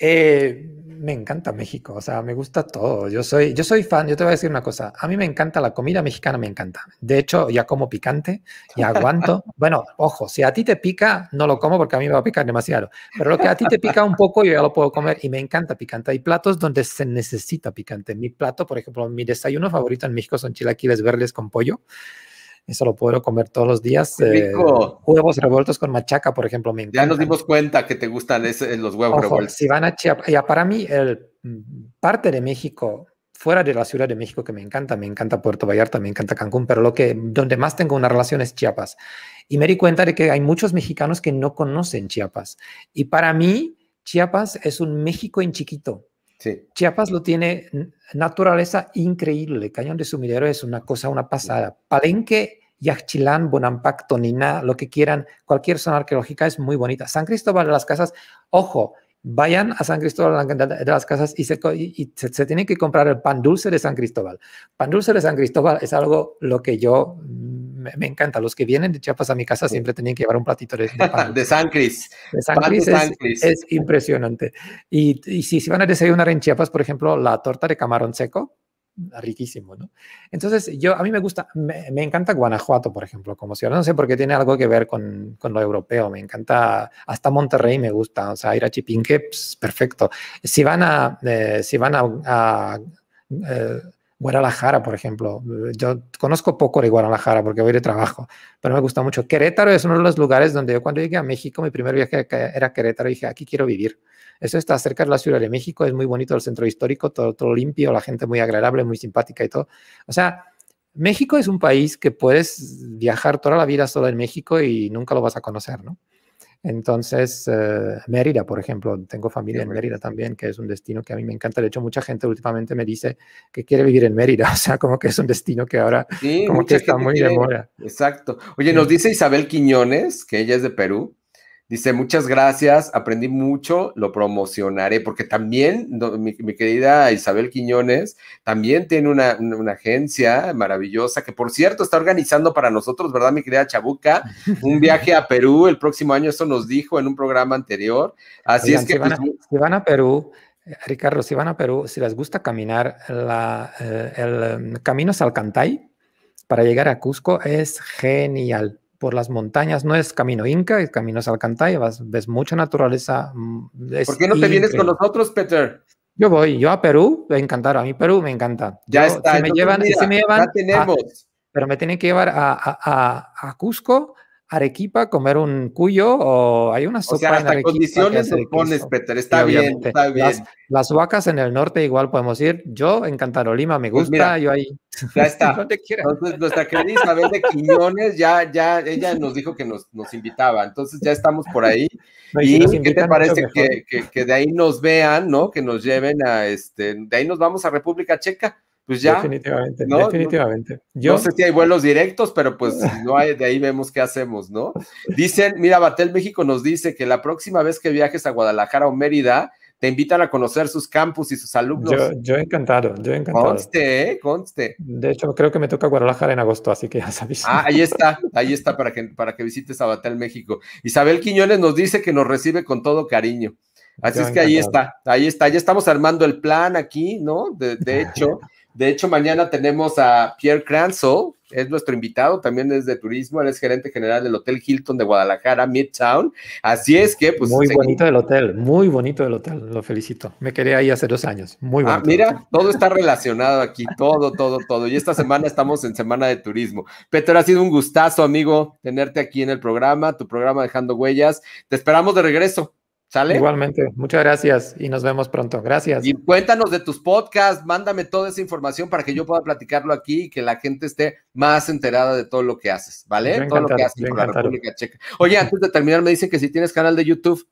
Eh, me encanta México, o sea, me gusta todo. Yo soy, yo soy fan, yo te voy a decir una cosa, a mí me encanta la comida mexicana, me encanta. De hecho, ya como picante, y aguanto. *laughs* bueno, ojo, si a ti te pica, no lo como porque a mí me va a picar demasiado, pero lo que a ti te pica un poco, yo ya lo puedo comer y me encanta picante. Hay platos donde se necesita picante. Mi plato, por ejemplo, mi desayuno favorito en México son chilaquiles verdes con pollo. Eso lo puedo comer todos los días. Eh, huevos revueltos con machaca, por ejemplo, me Ya nos dimos cuenta que te gustan eh, los huevos revueltos. Si van a Chiapas, ya para mí, el, mm, parte de México, fuera de la Ciudad de México, que me encanta, me encanta Puerto Vallarta, me encanta Cancún, pero lo que, donde más tengo una relación es Chiapas. Y me di cuenta de que hay muchos mexicanos que no conocen Chiapas. Y para mí, Chiapas es un México en chiquito. Sí. Chiapas lo tiene naturaleza increíble. Cañón de Sumidero es una cosa, una pasada. Palenque Yachilán, Bonampak, Tonina, lo que quieran, cualquier zona arqueológica es muy bonita. San Cristóbal de las Casas, ojo, vayan a San Cristóbal de las Casas y, se, tienen que comprar el pan dulce de San Cristóbal. Pan dulce de San Cristóbal es algo lo que yo mm, me, encanta. Los que vienen de Chiapas a mi casa siempre tienen que llevar un platito de, pan. *laughs* de San Cris. San Cris es, impresionante. Y, si, si van a desayunar en Chiapas, por ejemplo, la torta de camarón seco, riquísimo, ¿no? Entonces, yo, a mí me gusta, me, encanta Guanajuato, por ejemplo, como ciudad, no sé por qué tiene algo que ver con, con, lo europeo, me encanta, hasta Monterrey me gusta, o sea, ir a Chipinque, pues, perfecto. Si van a, eh, si van a, eh, Guadalajara, por ejemplo. Yo conozco poco de Guadalajara porque voy de trabajo, pero me gusta mucho. Querétaro es uno de los lugares donde yo cuando llegué a México, mi primer viaje era Querétaro, dije, aquí quiero vivir. Eso está cerca de la Ciudad de México, es muy bonito el centro histórico, todo, limpio, la gente muy agradable, muy simpática y todo. O sea, México es un país que puedes viajar toda la vida solo en México y nunca lo vas a conocer, ¿no? Entonces, eh, Mérida, por ejemplo, tengo familia en Mérida también, que es un destino que a mí me encanta. De hecho, mucha gente últimamente me dice que quiere vivir en Mérida, *laughs* o sea, como que es un destino que ahora está muy de moda. Exacto. Oye, nos dice Isabel Quiñones, que ella es de Perú, Dice, muchas gracias, aprendí mucho, lo promocionaré, porque también mi, querida Isabel Quiñones también tiene una, agencia maravillosa que, por cierto, está organizando para nosotros, ¿verdad, mi querida Chabuca? Un *laughs* viaje a Perú el próximo año, eso nos dijo en un programa anterior. Así es que... Si van, a, pues, van a Perú, eh, Ricardo, si van a Perú, si les gusta caminar, la, eh, el em, Camino Salcantay para llegar a Cusco es genial por las montañas, no es camino inca, el camino es ves mucha naturaleza. Mm, ¿Por qué no te vienes con nosotros, Peter? Yo voy, yo a Perú, me encantaron a mí Perú me encanta. Ya está, me, llevan, me llevan, ya tenemos. pero me tienen que llevar a, a, a Cusco, Arequipa, comer un cuyo o hay una sopa en Arequipa condiciones se Peter, está bien, está bien. Las, vacas en el norte igual podemos ir. Yo en Cantarolima me pues gusta, yo ahí. Ya está. *laughs* nuestra querida Isabel de Quiñones ya, ya, ella nos dijo que nos, invitaba. Entonces ya estamos por ahí. *laughs* y, qué te parece que, que, de ahí nos vean, ¿no? Que nos lleven a este, de ahí nos vamos a República Checa pues ya. Definitivamente, ¿no? definitivamente. Yo... No sé si hay vuelos directos, pero pues *laughs* no hay, de ahí vemos qué hacemos, ¿no? Dicen, mira, Batel México nos dice que la próxima vez que viajes a Guadalajara o Mérida, te invitan a conocer sus campus y sus alumnos. Yo, encantado, yo encantado. Conste, ¿eh? Conste. De hecho, creo que me toca Guadalajara en agosto, así que ya sabes. Ah, ahí está, *laughs* ahí está para que, para que visites a Batel México. Isabel Quiñones nos dice que nos recibe con todo cariño. Así es que ahí está, ahí está, ya estamos armando el plan aquí, ¿no? De, de *laughs* hecho, de hecho, mañana tenemos a Pierre Cranso, es nuestro invitado, también es de turismo, él es gerente general del Hotel Hilton de Guadalajara, Midtown. Así es que, pues. Muy bonito el hotel, muy bonito el hotel, lo felicito. Me quedé ahí hace dos años, muy ah, bonito. mira, todo está relacionado aquí, todo, todo, todo. Y esta semana estamos en Semana de Turismo. Peter, ha sido un gustazo, amigo, tenerte aquí en el programa, tu programa Dejando Huellas. Te esperamos de regreso. Igualmente, muchas gracias y nos vemos pronto. Gracias. Y cuéntanos de tus podcasts, mándame toda esa información para que yo pueda platicarlo aquí y que la gente esté más enterada de todo lo que haces, ¿vale? Todo lo que haces con la República Checa. Oye, antes de terminar, me dicen que si tienes canal de YouTube.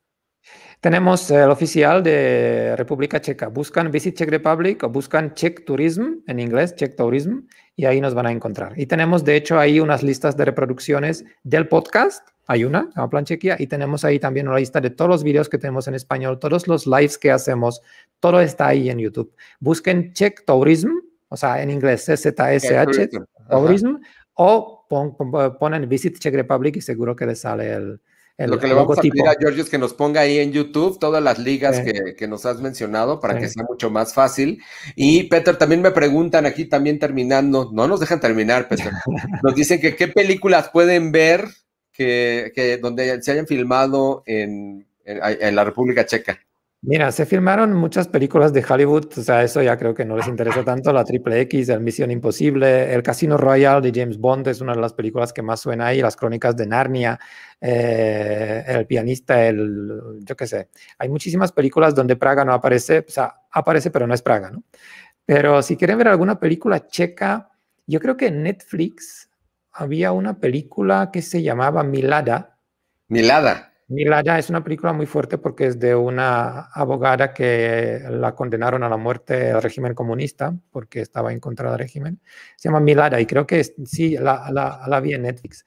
Tenemos el oficial de República Checa. Buscan Visit Czech Republic o buscan Czech Tourism en inglés, Czech Tourism, y ahí nos van a encontrar. Y tenemos, de hecho, ahí unas listas de reproducciones del podcast hay una, la planchequia, y tenemos ahí también una lista de todos los videos que tenemos en español, todos los lives que hacemos, todo está ahí en YouTube. Busquen Check Tourism, o sea, en inglés H Tourism, o ponen Visit Check Republic y seguro que les sale el, el, lo que le vamos a pedir a George es que nos ponga ahí en YouTube todas las ligas que, nos has mencionado para que sea mucho más fácil. Y Peter, también me preguntan aquí, también terminando, no nos dejan terminar, Peter. *laughs* Nos dicen que qué películas pueden ver que, donde se hayan filmado en, en, la República Checa? Mira, se filmaron muchas películas de Hollywood, o sea, eso ya creo que no les interesa tanto, la Triple X, el Misión Imposible, el Casino Royal de James Bond es una de las películas que más suena ahí, las crónicas de Narnia, eh, el pianista, el, yo qué sé, hay muchísimas películas donde Praga no aparece, o sea, aparece pero no es Praga, ¿no? Pero si quieren ver alguna película checa, yo creo que Netflix había una película que se llamaba Milada. Milada. Milada es una película muy fuerte porque es de una abogada que la condenaron a la muerte al régimen comunista porque estaba en contra del régimen. Se llama Milada y creo que sí, la, la, la vi en Netflix.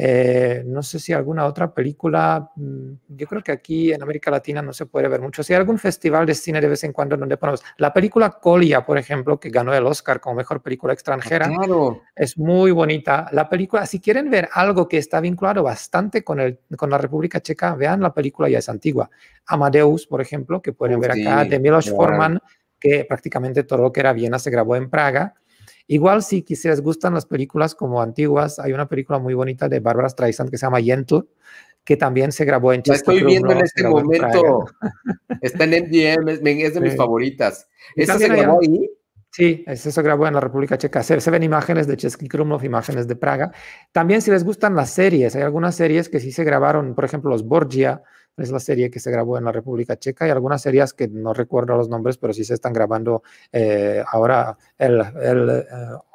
Eh, no sé si alguna otra película, mm, yo creo que aquí en América Latina no se puede ver mucho. Si hay algún festival de cine de vez en cuando donde ponemos la película Colia, por ejemplo, que ganó el Oscar como mejor película extranjera, ah, es muy bonita. La película, si quieren ver algo que está vinculado bastante con, el, con la República Checa, vean la película, ya es antigua. Amadeus, por ejemplo, que pueden oh, ver acá, de Milos Forman, que prácticamente todo lo que era Viena se grabó en Praga Igual si quizás gustan las películas como antiguas, hay una película muy bonita de Barbara Streisand que se llama Yentl, que también se grabó en Chester. La estoy viendo en este momento. Está en MGM, es de mis favoritas. ¿Esa se grabó ahí? Sí, eso se grabó en la República Checa. Se, se ven imágenes de Chesky Krumlov, imágenes de Praga. También si les gustan las series, hay algunas series que sí se grabaron, por ejemplo, los Borgia, es la serie que se grabó en la República Checa y algunas series que no recuerdo los nombres, pero sí se están grabando eh, ahora. El, eh,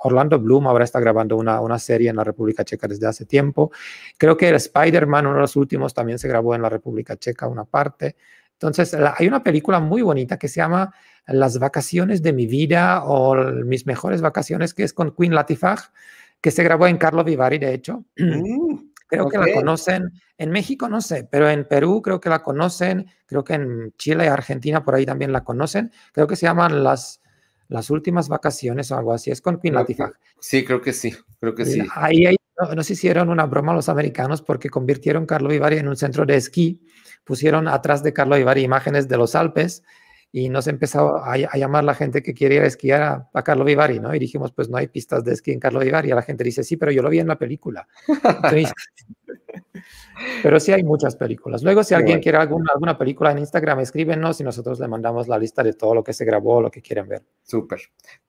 Orlando Bloom ahora está grabando una, una, serie en la República Checa desde hace tiempo. Creo que el Spider-Man, uno de los últimos, también se grabó en la República Checa una parte. Entonces, hay una película muy bonita que se llama Las vacaciones de mi vida o mis mejores vacaciones, que es con Queen Latifah, que se grabó en Carlo Vivari, de hecho. *clears throat* Mm. Creo que la conocen, en México no sé, pero en Perú creo que la conocen, creo que en Chile, y Argentina por ahí también la conocen. Creo que se llaman las, las últimas vacaciones o algo así, es con Queen Sí, creo que sí, creo que sí. Ahí, ahí hicieron una broma los americanos porque convirtieron Carlo Vivari en un centro de esquí, pusieron atrás de Carlo Vivari imágenes de los Alpes y nos empezó a, llamar la gente que quiere ir a esquiar a, Carlo Vivari, ¿no? Y dijimos, pues no hay pistas de esquí en Carlo Vivari. Y la gente dice, sí, pero yo lo vi en la película. *laughs* pero sí hay muchas películas. Luego, si alguien quiere alguna, alguna película en Instagram, escríbenos y nosotros le mandamos la lista de todo lo que se grabó, lo que quieren ver. Súper.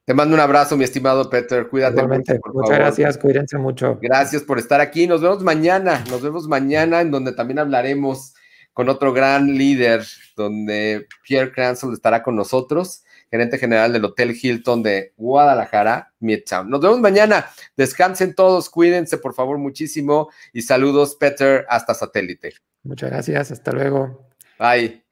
Te mando un abrazo, mi estimado Peter. Cuídate. Mucho, Muchas gracias, cuídense mucho. Gracias por estar aquí. Nos vemos mañana. Nos vemos mañana en donde también hablaremos con otro gran líder, donde Pierre Cransel estará con nosotros, gerente general del Hotel Hilton de Guadalajara, Midtown. Nos vemos mañana. Descansen todos, cuídense por favor muchísimo y saludos, Peter, hasta satélite. Muchas gracias, hasta luego. Bye.